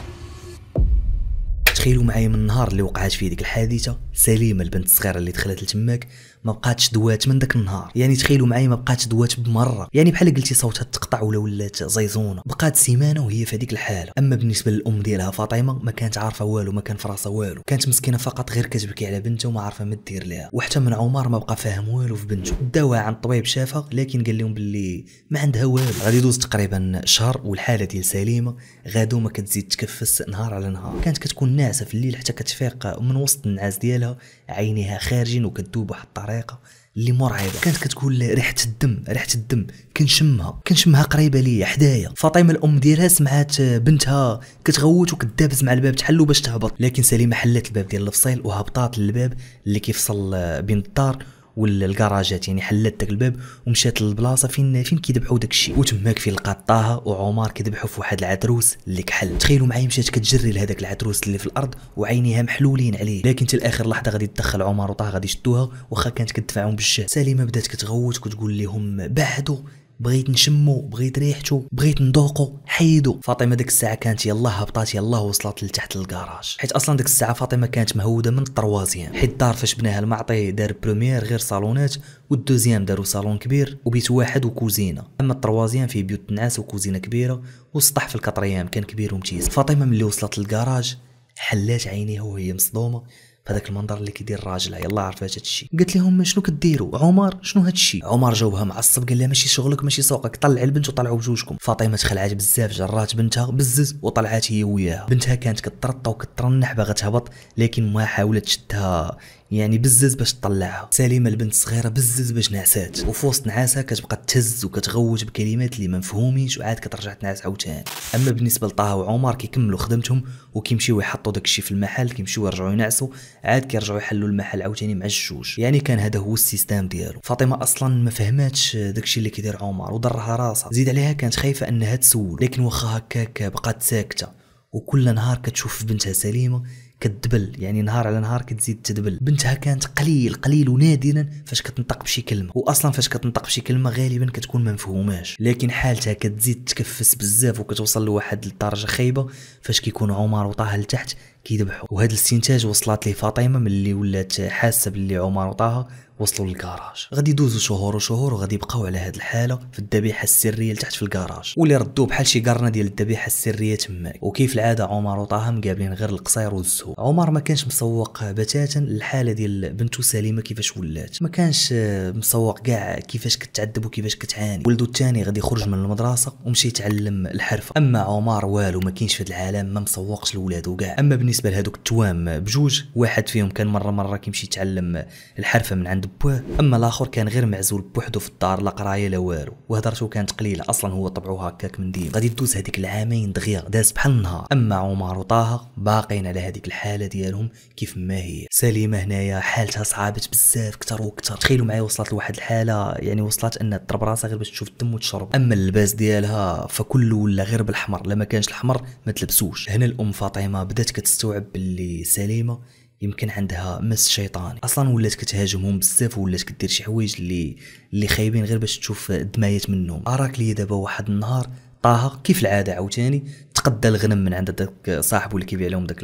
تخيلوا معايا من النهار اللي وقعت فيه ديك الحادثه سليمه البنت الصغيره اللي دخلت لتماك ما بقاتش دوات من داك النهار يعني تخيلوا معايا ما بقاتش دوات بمره يعني بحال قلتي صوتها تقطع ولا ولات زيزونه بقات سيمانه وهي في هذيك الحاله اما بالنسبه للام ديالها فاطمه ما كانت عارفه والو ما كان في راسها والو كانت مسكينه فقط غير كتبكي على بنتها وما عارفه ما دير لها وحتى من عمر ما بقى فاهم والو في بنته داوها عن الطبيب شافها لكن قال لهم باللي ما عندها والو غادي يدوز تقريبا شهر والحاله ديال سليمه غادو ما كتزيد تكفس نهار على نهار كانت كتكون ناعسه في الليل حتى كتفيق من وسط النعاس ديالها عينيها خارجين وكتذوب واحد بطريقه اللي مرعبه كانت كتقول ريحه الدم ريحه الدم كنشمها كنشمها قريبه ليا حدايا فاطمه الام ديالها سمعات آه، بنتها كتغوت وكدابز مع الباب تحلو باش تهبط لكن سليمه حلات الباب ديال الفصيل وهبطات للباب اللي كيفصل آه، بين الدار ولا الكراجات يعني حلات داك الباب ومشات للبلاصه فين فين كيذبحوا داك الشيء وتماك فين لقات طه وعمر كيذبحوا في واحد العتروس اللي كحل تخيلوا معايا مشات كتجري لهذاك العتروس اللي في الارض وعينيها محلولين عليه لكن حتى لاخر لحظه غادي تدخل عمر وطه غادي يشدوها واخا كانت كتدفعهم بالجهد سليمه بدات كتغوت كتقول لهم بعدو بغيت نشمو بغيت ريحتو بغيت نذوقو حيدو فاطمه ديك الساعه كانت يلا هبطات يلا وصلت لتحت الكراج حيت اصلا ديك الساعه فاطمه كانت مهوده من الطروازيام حيت الدار فاش بناها المعطي دار بروميير غير صالونات والدوزيام داروا صالون كبير وبيت واحد وكوزينه اما الطروازيام فيه بيوت نعاس وكوزينه كبيره والسطح في الكطريام كان كبير ومتيز فاطمه ملي وصلت للكراج حلات عينيها وهي مصدومه فهذاك المنظر اللي كيدير الراجل يلا عرفات هذا الشيء قالت لهم شنو كديروا عمر شنو هذا الشيء عمر جاوبها معصب قال لها ماشي شغلك ماشي سوقك طلع البنت وطلعوا بجوجكم فاطمه تخلعات بزاف جرات بنتها بزز وطلعات هي وياها بنتها كانت كترطى وكترنح باغا تهبط لكن ما حاولت تشدها يعني بزز باش تطلعها سليمه البنت الصغيره بزز باش نعسات وفي وسط نعاسها كتبقى تهز وكتغوت بكلمات اللي ما مفهومينش وعاد كترجع تنعس عاوتاني اما بالنسبه لطه وعمر كيكملوا خدمتهم وكيمشيو يحطوا داكشي في المحل كيمشيو يرجعوا ينعسوا عاد كيرجعوا يحلوا المحل عاوتاني مع الجوج يعني كان هذا هو السيستم ديالو فاطمه اصلا ما فهماتش داكشي اللي كيدير عمر وضرها راسها زيد عليها كانت خايفه انها تسول لكن واخا هكاك بقات ساكته وكل نهار كتشوف بنتها سليمه كتدبل يعني نهار على نهار كتزيد تدبل بنتها كانت قليل قليل ونادرا فاش كتنطق بشي كلمه واصلا فاش كتنطق بشي كلمه غالبا كتكون ما مفهوماش لكن حالتها كتزيد تكفس بزاف وكتوصل لواحد الدرجه خايبه فاش كيكون عمر وطه لتحت كيذبحوا وهذا الاستنتاج وصلت ليه فاطمه ملي ولات حاسه باللي عمر وطه وصلوا للكراج غادي يدوزوا شهور وشهور وغادي يبقاو على هذه الحاله في الذبيحه السريه لتحت في الكراج واللي ردوا بحال شي قرنه ديال الذبيحه السريه تماك وكيف العاده عمر وطه مقابلين غير القصير والزهو عمر ما كانش مسوق بتاتا للحاله ديال بنته سليمه كيفاش ولات ما كانش مسوق كاع كيفاش كتعذب وكيفاش كتعاني ولده الثاني غادي يخرج من المدرسه ومشي يتعلم الحرفه اما عمر والو ما كاينش في العالم ما مسوقش لولادو كاع اما بالنسبه لهذوك التوام بجوج واحد فيهم كان مره مره كيمشي يتعلم الحرفه من عند بوه اما الاخر كان غير معزول بوحدو في الدار لا قرايه لا والو وهضرته كانت قليله اصلا هو طبعه هكاك من ديما غادي تدوز هذيك العامين دغيا داز بحال النهار اما عمر وطه باقيين على هذيك الحاله ديالهم كيف ما هي سليمه هنايا حالتها صعابت بزاف كثر وكثر تخيلوا معايا وصلت لواحد الحاله يعني وصلت انها تضرب راسها غير باش تشوف الدم وتشرب اما اللباس ديالها فكل ولا غير بالاحمر لما كانش الاحمر ما تلبسوش هنا الام فاطمه بدات كتستوعب باللي سليمه يمكن عندها مس شيطاني اصلا ولات كتهاجمهم بزاف ولات كدير شي حوايج اللي اللي خايبين غير باش تشوف دمايات منهم اراك لي دابا واحد النهار طه كيف العاده عاوتاني تقدى الغنم من عند داك صاحبو اللي كيبيع لهم داك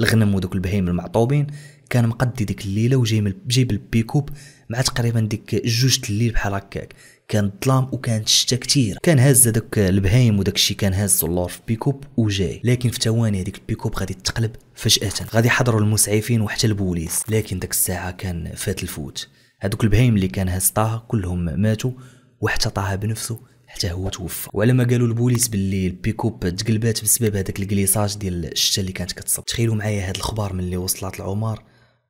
الغنم ودوك البهيم المعطوبين كان مقدي ديك الليله وجاي جايب البيكوب مع تقريبا ديك جوج الليل بحال هكاك كان الظلام وكانت الشتا كثير كان هاز هذوك البهايم وداك الشيء كان هاز اللور في بيكوب وجاي لكن في ثواني هذيك البيكوب غادي تقلب فجاه غادي حضروا المسعفين وحتى البوليس لكن داك الساعه كان فات الفوت هذوك البهايم اللي كان هاز طه كلهم ماتوا وحتى طه بنفسه حتى هو توفى وعلى ما قالوا البوليس باللي البيكوب تقلبات بسبب هذاك الكليساج ديال الشتا اللي كانت كتصب تخيلوا معايا هاد الخبار ملي وصلت لعمر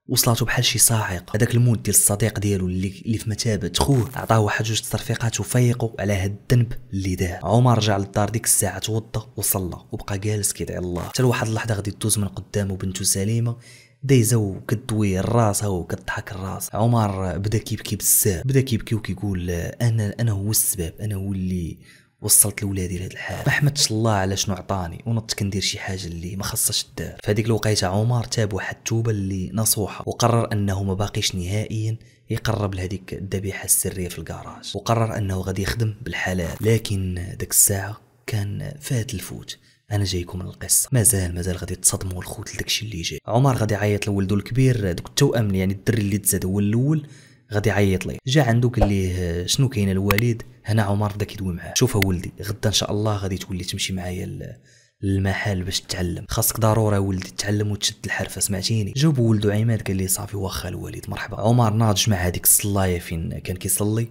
وصلاتو بحال شي صاعق هذاك المود ديال الصديق ديالو اللي, اللي في مثابه خوه عطاه واحد جوج تصرفيقات وفيقو على هاد الذنب اللي داه عمر رجع للدار ديك الساعه توضى وصلى وبقى جالس كيدعي الله حتى لواحد اللحظه غادي دوز من قدامه بنته سليمه دايزه وكدوي راسها وكضحك الراس عمر بدا كيبكي بزاف بدا كيبكي وكيقول انا انا هو السبب انا هو اللي وصلت لولادي لهاد الحال ما حمدتش الله على شنو عطاني ونضت كندير شي حاجه اللي ما خصهاش الدار فهاديك الوقيته عمر تاب واحد التوبه اللي نصوحه وقرر انه ما باقيش نهائيا يقرب لهذيك الذبيحه السريه في الكراج وقرر انه غادي يخدم بالحلال لكن ذاك الساعه كان فات الفوت انا جايكم من القصه مازال مازال غادي تصدموا الخوت لداكشي اللي جاي عمر غادي يعيط لولده الكبير دوك التوأم يعني الدري اللي تزاد هو الاول غادي يعيط ليه جا عنده آه، قال ليه شنو كاين الوالد هنا عمر بدا كيدوي معاه شوف ولدي غدا ان شاء الله غادي تولي تمشي معايا للمحل باش تتعلم خاصك ضروري ولدي تتعلم وتشد الحرفه سمعتيني جاوب ولدو عماد قال لي صافي واخا الوالد مرحبا عمر ناضج مع هذيك الصلايه فين كان كيصلي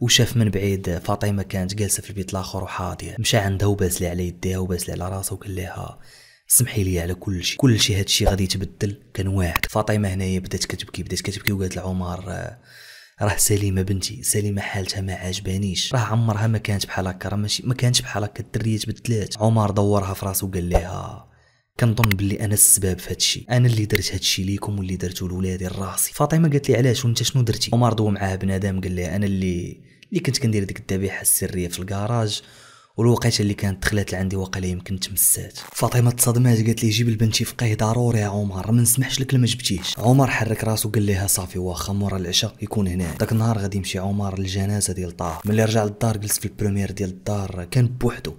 وشاف من بعيد فاطمه كانت جالسه في البيت الاخر وحاضيه مشى عندها وباسلي على يديها وباسلي على راسها وقال لها سمحي لي على كل شيء كل شيء هذا الشيء غادي يتبدل كان واعك فاطمه هنايا بدات كتبكي بدات كتبكي وقالت لعمر آه، راه سليمه بنتي سليمه حالتها ما عجبانيش راه عمرها ما كانت بحال هكا راه ماشي ما كانتش بحال هكا الدريه تبدلات عمر دورها في راسو وقال لها كنظن بلي انا السبب في هادشي انا اللي درت هادشي ليكم واللي درتو لولادي لراسي فاطمه قالت لي علاش وانت شنو درتي عمر دو معاه بنادم قال لي انا اللي اللي كنت كندير ديك الذبيحه السريه في الكراج والوقيته اللي كانت دخلت لعندي لي يمكن تمسات فاطمه تصدمات قالت لي جيب البنت يفقيه ضروري يا عمر ما نسمحش لك لما جبتيش عمر حرك راسو وقال لها صافي واخا مورا العشاء يكون هنا داك النهار غادي يمشي عمر للجنازه ديال طه ملي رجع للدار جلس في البريمير ديال الدار كان بوحدو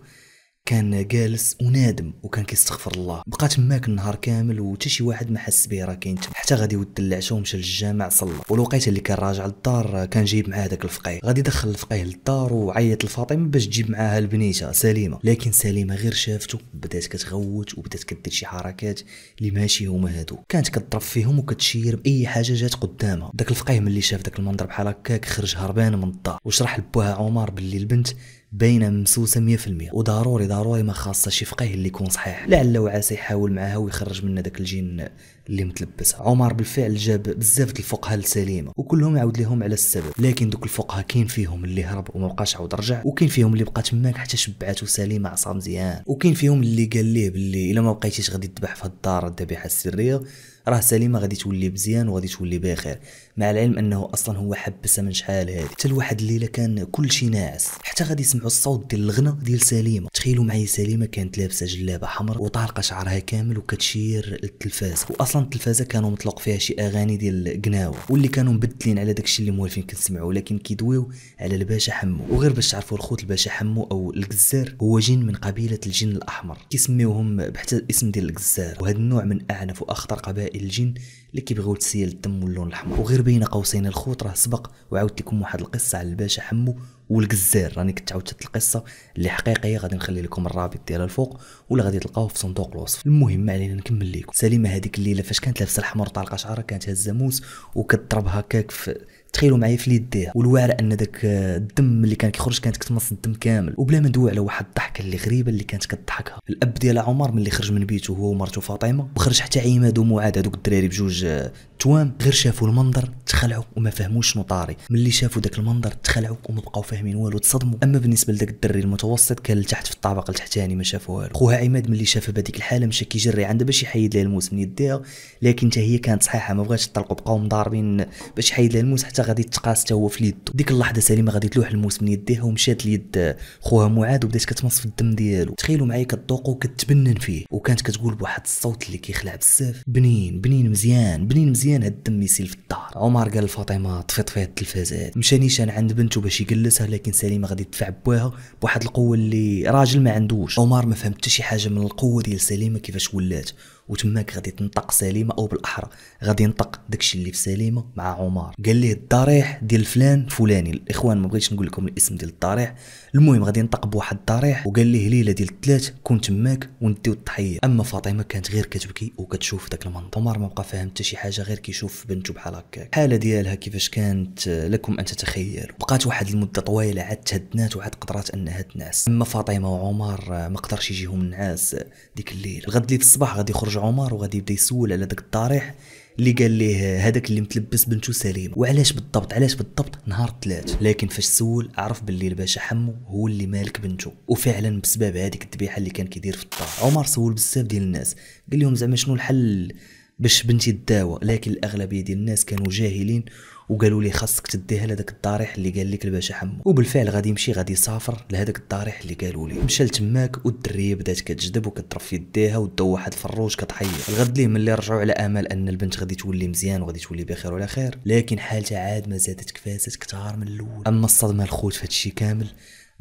كان جالس ونادم وكان كيستغفر الله بقى تماك النهار كامل وحتى شي واحد ما حس به راه كاين حتى غادي يودي العشاء ومشى للجامع صلى والوقيته اللي كان راجع للدار كان جايب معاه داك الفقيه غادي دخل الفقيه للدار وعيط لفاطمه باش تجيب معاها البنيته سليمه لكن سليمه غير شافته بدات كتغوت وبدات كدير شي حركات اللي ماشي هما هادو كانت كتضرب فيهم وكتشير باي حاجه جات قدامها داك الفقيه ملي شاف داك المنظر بحال هكاك خرج هربان من الدار وشرح لبوها عمر باللي البنت باينه ممسوسه 100% وضروري ضروري ما خاصه شي فقيه اللي يكون صحيح لعل وعسى يحاول معاها ويخرج منها داك الجين اللي متلبسه عمر بالفعل جاب بزاف د الفقهاء لسليمه وكلهم عاود لهم على السبب لكن دوك الفقهاء كاين فيهم اللي هرب وما بقاش عاود رجع وكاين فيهم اللي بقى تماك حتى شبعاتو سليمه عصا مزيان وكاين فيهم اللي قال ليه باللي الا ما بقيتيش غادي تذبح في الدار الذبيحه السريه راه سليمه غادي تولي مزيان وغادي تولي بخير مع العلم انه اصلا هو حبسها من شحال هذه حتى لواحد الليله كان كل شيء ناعس حتى غادي يسمعوا الصوت ديال الغنى ديال سليمه تخيلوا معايا سليمه كانت لابسه جلابه حمر وطالقه شعرها كامل وكتشير التلفاز واصلا اصلا التلفازه كانوا مطلق فيها شي اغاني ديال قناوه واللي كانوا مبدلين على داكشي اللي موالفين كنسمعوا ولكن كيدويو على الباشا حمو وغير باش تعرفوا الخوت الباشا حمو او الجزار هو جن من قبيله الجن الاحمر كيسميوهم بحتى الاسم ديال الجزار وهذا النوع من اعنف واخطر قبائل الجن اللي كيبغيو تسيل الدم واللون الاحمر وغير بين قوسين الخوت راه سبق وعاودت لكم واحد القصه على الباشا حمو والجزار راني كنت عاودت القصه اللي حقيقيه غادي نخلي لكم الرابط ديالها الفوق ولا غادي تلقاوه في صندوق الوصف المهم ما علينا نكمل لكم سليمه هذيك الليله فاش كانت لابسه الحمر طالقه شعرها كانت هزه موس وكضرب هكاك في تخيلوا معايا في يديها والواعر ان داك آه، الدم اللي كان كيخرج كانت كتمص الدم كامل وبلا ما ندوي على واحد الضحكه اللي غريبه اللي كانت كضحكها الاب ديال عمر ملي خرج من بيته هو ومرته فاطمه وخرج حتى عماد ومعاد هذوك الدراري بجوج آه، توام غير شافوا المنظر تخلعوا وما فهموش شنو طاري ملي شافوا داك المنظر تخلعوا وما بقاو فاهمين والو تصدموا اما بالنسبه لذاك الدري المتوسط كان لتحت في الطابق التحتاني ما شافوا والو خوها عماد ملي شافها بهذيك الحاله مشى كيجري عنده باش يحيد لها الموس من يديها لكن حتى هي كانت صحيحه ما بغاتش تطلقوا بقاو مضاربين باش يحيد لها الموس حتى غادي تقاس حتى هو في يده ديك اللحظه سليمه غادي تلوح الموس من يديها ومشات ليد خوها معاد وبدات كتمص في الدم ديالو تخيلوا معايا كتذوق وكتبنن فيه وكانت كتقول بواحد الصوت اللي كيخلع بزاف بنين بنين مزيان بنين مزيان مزيان هاد الدم يسيل في الدار عمر قال لفاطمه طفيت فيها التلفازات مشى نيشان عند بنته باش يجلسها لكن سليمه غادي تدفع بواها بواحد القوه اللي راجل ما عندوش عمر ما فهم حتى شي حاجه من القوه ديال سليمه كيفاش ولات وتماك غادي تنطق سليمه او بالاحرى غادي ينطق داكشي اللي في سليمه مع عمر قال ليه الضريح ديال فلان فلاني الاخوان ما بغيتش نقول لكم الاسم ديال الضريح المهم غادي ينطق بواحد الضريح وقال ليه ليله ديال الثلاث كون تماك ونديو الضحيه اما فاطمه كانت غير كتبكي وكتشوف داك المنظر عمر ما بقى فاهم حتى شي حاجه غير كيشوف بنته بحال هكاك الحاله ديالها كيفاش كانت لكم ان تتخيلوا بقات واحد المده طويله عاد تهدنات وعاد قدرات انها تنعس اما فاطمه وعمر ما قدرش يجيهم النعاس ديك الليل الغد اللي في الصباح غادي يخرج عمر وغادي يبدا يسول على داك الطريح اللي قال ليه هذاك اللي متلبس بنتو سليمه وعلاش بالضبط علاش بالضبط نهار الثلاث لكن فاش سول عرف باللي الباشا حمو هو اللي مالك بنتو وفعلا بسبب هذيك الذبيحه اللي كان كيدير في الدار عمر سول بزاف ديال الناس قال لهم زعما شنو الحل باش بنتي تداوى لكن الاغلبيه ديال الناس كانوا جاهلين وقالوا لي خاصك تديها لهداك الضريح اللي قال لك الباشا حمو وبالفعل غادي يمشي غادي يسافر لهداك الضريح اللي قالوا لي مشى لتماك والدريه بدات كتجذب وكترف في يديها ودا واحد الفروج كتحير الغد ليه ملي رجعوا على امل ان البنت غادي تولي مزيان وغادي تولي بخير وعلى خير لكن حالتها عاد ما زادت كفاسات كثار من الاول اما الصدمه الخوت فهادشي كامل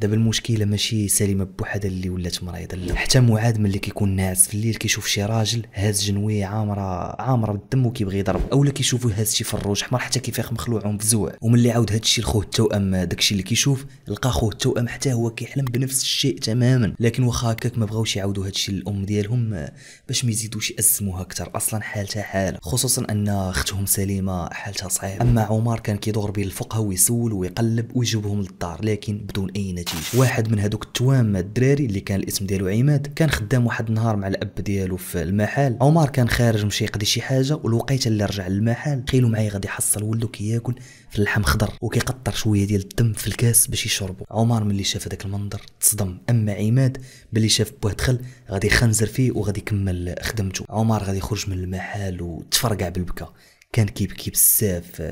دابا المشكله ماشي سليمه بوحدها اللي ولات مريضه لا حتى معاذ ملي كيكون ناعس في الليل كيشوف شي راجل هاز جنويه عامره عامره بالدم وكيبغي يضرب اولا كيشوفو هاز شي فروج حمر حتى كيفيق مخلوعهم بزوع وملي عاود هادشي لخوه التوأم داكشي اللي كيشوف لقى خوه التوأم حتى هو كيحلم بنفس الشيء تماما لكن واخا هكاك ما بغاوش هادشي للام ديالهم باش ما يزيدوش يأزموها اكثر اصلا حالتها حاله خصوصا ان اختهم سليمه حالتها صعيبه اما عمر كان كيدور بين الفقهاء ويسول ويقلب ويجيبهم للدار لكن بدون اي نتيجه النتيجه واحد من هذوك التوام الدراري اللي كان الاسم ديالو عماد كان خدام واحد النهار مع الاب ديالو في المحل عمر كان خارج مشي يقضي شي حاجه والوقيته اللي رجع للمحل تخيلوا معايا غادي يحصل ولدو كياكل في اللحم خضر وكيقطر شويه ديال الدم في الكاس باش يشربو عمر ملي شاف هذاك المنظر تصدم اما عماد ملي شاف بوه دخل غادي يخنزر فيه وغادي يكمل خدمته عمر غادي يخرج من المحل وتفرقع بالبكا كان كيبكي بزاف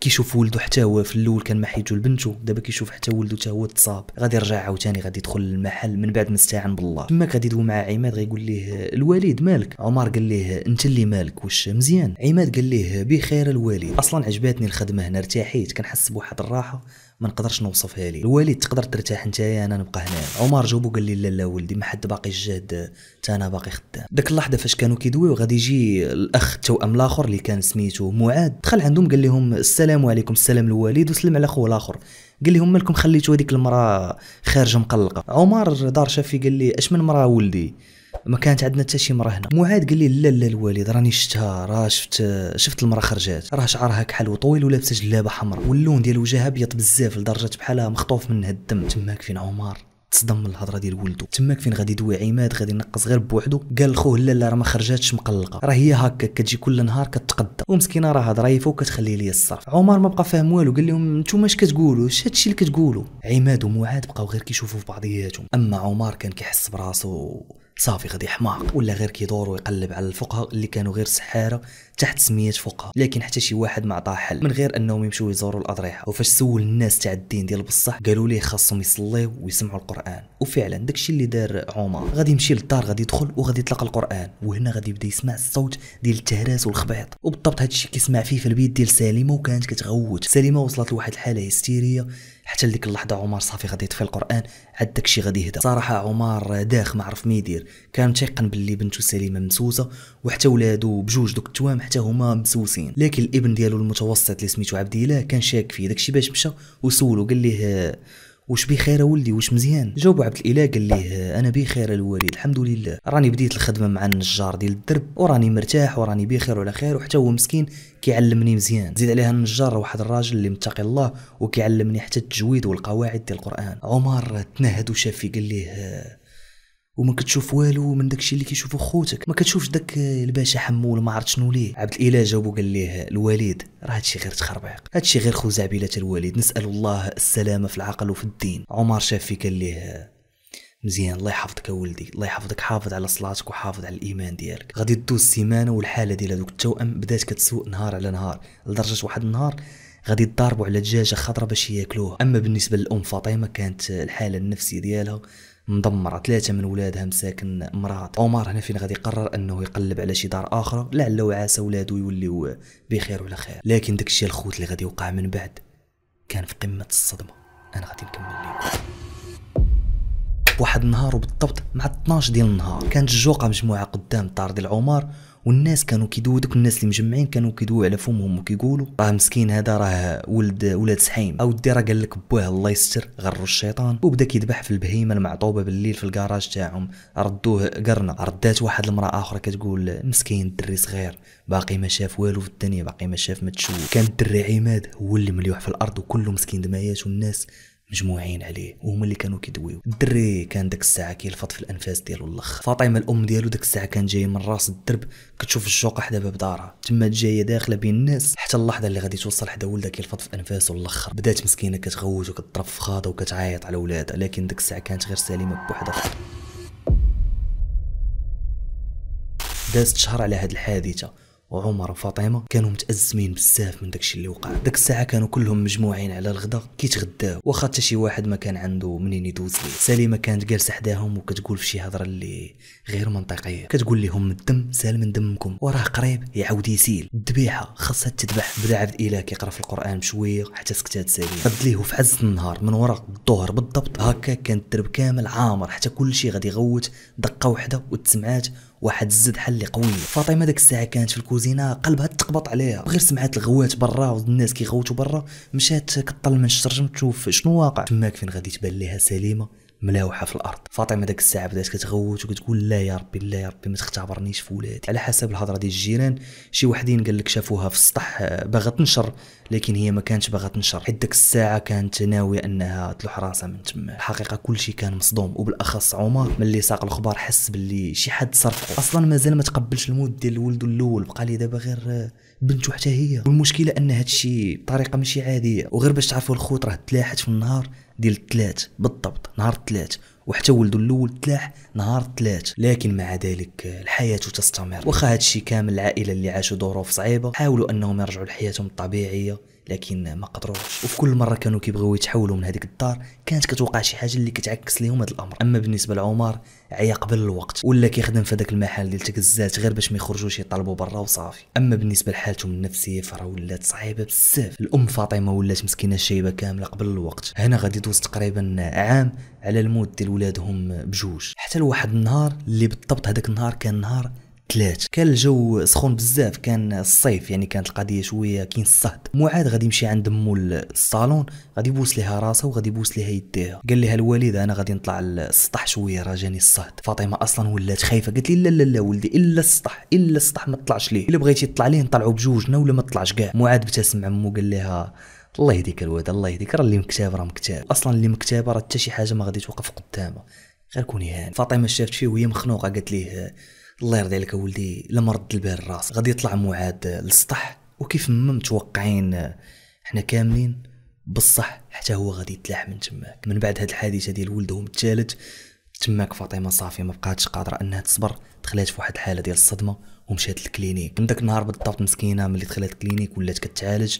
كيشوف ولدو حتى هو في الاول كان محيتو لبنته دابا كيشوف حتى ولدو حتى هو تصاب غادي يرجع عاوتاني غادي يدخل للمحل من بعد ما استعان بالله تما غادي يدوي مع عماد غيقول ليه الوالد مالك عمر قال ليه انت اللي مالك واش مزيان عماد قال ليه بخير الوالد اصلا عجباتني الخدمه هنا ارتاحيت كنحس بواحد الراحه ما نقدرش نوصفها ليه الوالد تقدر ترتاح نتايا انا نبقى هنا عمر جاوبو وقال لي لا لا ولدي ما حد باقي الجهد تا انا باقي خدام ديك اللحظه فاش كانوا كيدويو غادي يجي الاخ التوام الاخر اللي كان سميتو معاد دخل عندهم قال لهم السلام عليكم السلام الوالد وسلم على خوه الاخر قال لهم مالكم خليتو هذيك المراه خارجه مقلقه عمر دار شافي قال لي اش من مراه ولدي ما كانت عندنا حتى شي مرا هنا معاذ قال لي لا لا الوالد راني شفتها راه شفت شفت المراه خرجات راه شعرها كحل وطويل ولابسه جلابه حمراء واللون ديال وجهها ابيض بزاف لدرجه بحالها مخطوف منها الدم تماك فين عمر تصدم من الهضره ديال ولده تماك فين غادي يدوي عماد غادي ينقص غير بوحدو قال لخوه لا لا راه ما خرجاتش مقلقه راه هي هكا كتجي كل نهار كتقدم ومسكينه راه ضريفه وكتخلي لي الصرف عمر ما بقى فاهم والو قال لهم نتوما اش كتقولوا اش هادشي اللي كتقولوا عماد ومعاد بقاو غير كيشوفوا في بعضياتهم اما عمر كان كيحس براسو صافي غادي حماق ولا غير كيدور ويقلب على الفقهاء اللي كانوا غير سحاره تحت سميه فقهاء لكن حتى شي واحد ما عطاه حل من غير انهم يمشيو يزوروا الاضرحه وفاش سول الناس تاع الدين ديال بصح قالوا ليه خاصهم يصليو ويسمعوا القران وفعلا داكشي اللي دار عمر غادي يمشي للدار غادي يدخل وغادي يطلق القران وهنا غادي يبدا يسمع الصوت ديال التهراس والخبيط وبالضبط هادشي كيسمع فيه في البيت ديال سليمه وكانت كتغوت سليمه وصلت لواحد الحاله هستيريه حتى لديك اللحظه عمر صافي غادي يطفي القران عاد داكشي غادي يهدى صراحه عمر داخ ما عرف ما يدير كان تيقن باللي بنته سليمه مسوسه وحتى ولادو بجوج دوك التوام حتى هما مسوسين لكن الابن ديالو المتوسط اللي سميتو عبد الله كان شاك فيه داكشي باش مشى وسولو قال ليه واش بخير ولدي واش مزيان جاوبو عبد الاله قال ليه آه، انا بخير الوالد الحمد لله راني بديت الخدمه مع النجار ديال الدرب وراني مرتاح وراني بخير وعلى خير وحتى هو مسكين كيعلمني مزيان زيد عليها النجار واحد الراجل اللي متقي الله وكيعلمني حتى التجويد والقواعد ديال القران عمر تنهد وشاف فيه قال ليه آه، وما كتشوف والو من داكشي اللي كيشوفو خوتك ما كتشوفش داك الباشا حمول ما عرفت شنو ليه عبد الاله جاوبو قال ليه الوالد راه هادشي غير تخربيق هادشي غير خزعبيله الوالد نسال الله السلامه في العقل وفي الدين عمر شاف فيك قال ليه مزيان الله يحفظك ولدي الله يحفظك حافظ على صلاتك وحافظ على الايمان ديالك غادي دوز سيمانه والحاله ديال هذوك التوأم بدات كتسوء نهار على نهار لدرجه واحد النهار غادي يضاربوا على دجاجه خضراء باش ياكلوها اما بالنسبه للام فاطمه كانت الحاله النفسيه ديالها مدمره ثلاثه من ولادها مساكن مرات عمر هنا فين غادي يقرر انه يقلب على شي دار اخرى لعل وعسى ولادو يوليو بخير ولا خير لكن داكشي الخوت اللي غادي يوقع من بعد كان في قمه الصدمه انا غادي نكمل اليوم واحد النهار وبالضبط مع 12 ديال النهار كانت الجوقه مجموعه قدام الدار ديال عمر والناس كانوا كيدو دوك الناس اللي مجمعين كانوا كيدو على فمهم وكيقولوا راه مسكين هذا راه ولد ولاد سحيم او الدي راه قال لك بواه الله يستر غروا الشيطان وبدا كيذبح في البهيمه المعطوبه بالليل في الكراج تاعهم ردوه قرنه ردات واحد المراه اخرى كتقول مسكين دري صغير باقي ما شاف والو في الدنيا باقي ما شاف ما تشوف كان الدري عماد هو اللي مليوح في الارض وكله مسكين دمايات والناس مجموعين عليه وهما اللي كانوا كيدويو الدري كان داك الساعه كيلفط في الانفاس ديالو الاخ فاطمه الام ديالو داك الساعه كان جايه من راس الدرب كتشوف الشوقه حدا باب دارها تما جايه داخله بين الناس حتى اللحظه اللي غادي توصل حدا ولدها كيلفط في الانفاس الاخر بدات مسكينه كتغوت وكتضرب في خاطها وكتعيط على ولادها لكن داك الساعه كانت غير سليمه بوحدها دازت شهر على هاد الحادثه وعمر وفاطمه كانوا متازمين بزاف من داكشي اللي وقع داك الساعه كانوا كلهم مجموعين على الغداء كيتغداو واخا حتى شي واحد ما كان عنده منين يدوز ليه سليمه كانت جالسه حداهم وكتقول في شي هضره اللي غير منطقيه كتقول لهم الدم سال من دمكم وراه قريب يعاود يسيل الذبيحه خاصها تذبح بدا عبد الاله كيقرا في القران بشويه حتى سكتات ساليه رد ليه في عز النهار من وراء الظهر بالضبط هكا كان الدرب كامل عامر حتى كل شيء غادي يغوت دقه واحده وتسمعات واحد الزد حل قوية فاطمه ديك الساعه كانت في الكوزينه قلبها تقبط عليها غير سمعت الغوات برا والناس كيغوتوا برا مشات كطل من الشرجم تشوف شنو واقع تماك فين غادي تبان ليها سليمه ملاوحه في الارض فاطمه ديك الساعه بدات كتغوت وكتقول لا يا ربي لا يا ربي ما تختبرنيش في ولادي على حسب الهضره ديال الجيران شي وحدين قال لك شافوها في السطح آه، باغا تنشر لكن هي ما كانتش باغا تنشر حيت ديك الساعه كانت ناويه انها تلوح راسها من تما الحقيقه كلشي كان مصدوم وبالاخص عمر ملي ساق الخبر حس باللي شي حد صرفه اصلا مازال ما تقبلش الموت ديال ولده الاول بقى لي دابا غير آه، بنته حتى هي والمشكله ان هادشي طريقه ماشي عاديه وغير باش تعرفوا الخوت راه تلاحت في النهار ديال الثلاث بالضبط نهار الثلاث وحتى ولدو الاول تلاح نهار الثلاث لكن مع ذلك الحياه تستمر واخا هادشي كامل العائله اللي عاشوا ظروف صعيبه حاولوا انهم يرجعوا لحياتهم الطبيعيه لكن ما قدروش وفي كل مره كانوا كيبغيو يتحولوا من هذيك الدار كانت كتوقع شي حاجه اللي كتعكس لهم هذا الامر اما بالنسبه لعمر عيا قبل الوقت ولا كيخدم في هذاك المحل ديال التكزات غير باش ما يخرجوش يطلبوا برا وصافي اما بالنسبه لحالتهم النفسيه فراه ولات صعيبه بزاف الام فاطمه ولات مسكينه شايبه كامله قبل الوقت هنا غادي دوز تقريبا عام على الموت ديال ولادهم بجوج حتى لواحد النهار اللي بالضبط هذاك النهار كان نهار ثلاث كان الجو سخون بزاف كان الصيف يعني كانت القضيه شويه كاين الصهد معاد غادي يمشي عند مو الصالون غادي يبوس ليها راسها وغادي يبوس ليها يديها قال لها الوالد انا غادي نطلع للسطح شويه راه جاني الصهد فاطمه اصلا ولات خايفه قالت لي لا لا لا ولدي الا السطح الا السطح ما تطلعش ليه الا بغيتي تطلع ليه نطلعوا بجوجنا ولا ما تطلعش كاع معاد ابتسم عمو قال لها الله يهديك الواد الله يهديك راه اللي مكتاب راه مكتاب اصلا اللي مكتاب راه حتى شي حاجه ما غادي توقف قدامه غير كوني هان فاطمه شافت فيه وهي مخنوقه قالت ليه الله يرضي عليك ولدي لما رد البال الراس غادي يطلع معاد للسطح وكيف ما متوقعين حنا كاملين بصح حتى هو غادي يتلاح من تماك من بعد هاد الحادثه ديال ولدهم الثالث تماك فاطمه صافي ما بقاتش قادره انها تصبر دخلات في واحد الحاله ديال الصدمه ومشات للكلينيك من داك النهار بالضبط مسكينه ملي دخلت الكلينيك ولات كتعالج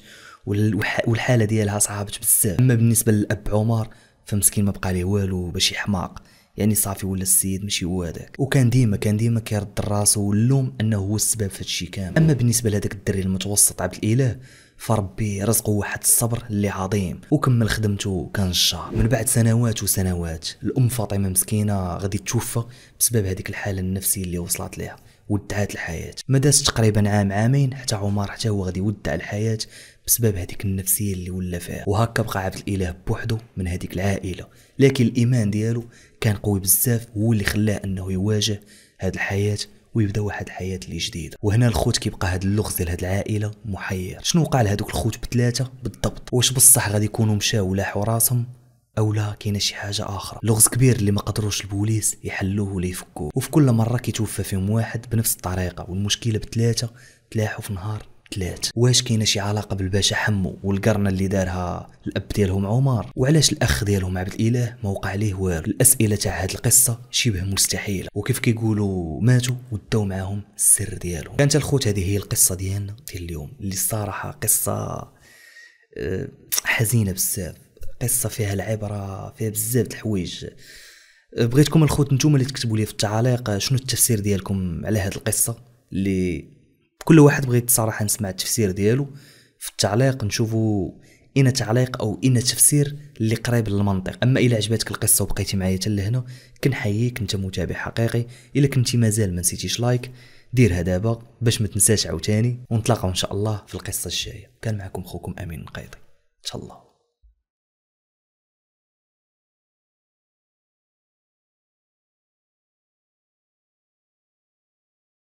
والحاله ديالها صعبت بزاف اما بالنسبه للاب عمر فمسكين ما بقى ليه والو باش يحماق يعني صافي ولا السيد ماشي هو هذاك وكان ديما كان ديما كيرد راسو واللوم انه هو السبب في هادشي كامل اما بالنسبه لهذاك الدري المتوسط عبد الاله فربي رزقه واحد الصبر اللي عظيم وكمل خدمته كان الشهر من بعد سنوات وسنوات الام فاطمه مسكينه غادي تتوفى بسبب هذيك الحاله النفسيه اللي وصلت ليها ودعات الحياة ما تقريبا عام عامين حتى عمر حتى هو غادي يودع الحياة بسبب هذيك النفسيه اللي ولا فيها وهكا بقى عبد الاله بوحدو من هذيك العائله لكن الايمان ديالو كان قوي بزاف هو اللي خلاه انه يواجه هاد الحياه ويبدا واحد الحياه اللي جديده وهنا الخوت كيبقى هاد اللغز ديال هاد العائله محير شنو وقع لهذوك الخوت بثلاثه بالضبط واش بصح غادي يكونوا مشاو ولاحوا راسهم او لا كاينه شي حاجه اخرى لغز كبير اللي ما قدروش البوليس يحلوه ولا يفكوه وفي كل مره كيتوفى فيهم واحد بنفس الطريقه والمشكله بثلاثه تلاحوا في نهار ثلاث واش كاينه شي علاقه بالباشا حمو والقرنه اللي دارها الاب ديالهم عمر وعلاش الاخ ديالهم عبد الاله ما وقع ليه والو الاسئله تاع هاد القصه شبه مستحيله وكيف كيقولوا ماتوا وداو معاهم السر ديالهم كانت الخوت هذه هي القصه ديالنا ديال اليوم اللي الصراحه قصه آه، حزينه بزاف قصه فيها العبره فيها بزاف د الحوايج بغيتكم الخوت نتوما اللي تكتبوا لي في التعاليق شنو التفسير ديالكم على هاد القصه اللي كل واحد بغيت صراحه نسمع التفسير ديالو في التعليق نشوفوا اين تعليق او اين تفسير اللي قريب للمنطق اما الى عجبتك القصه وبقيتي معايا حتى لهنا كنحييك انت متابع حقيقي الا كنتي مازال ما نسيتيش لايك ديرها دابا باش ما تنساش عاوتاني ونتلاقاو ان شاء الله في القصه الجايه كان معكم خوكم امين القيطي ان شاء الله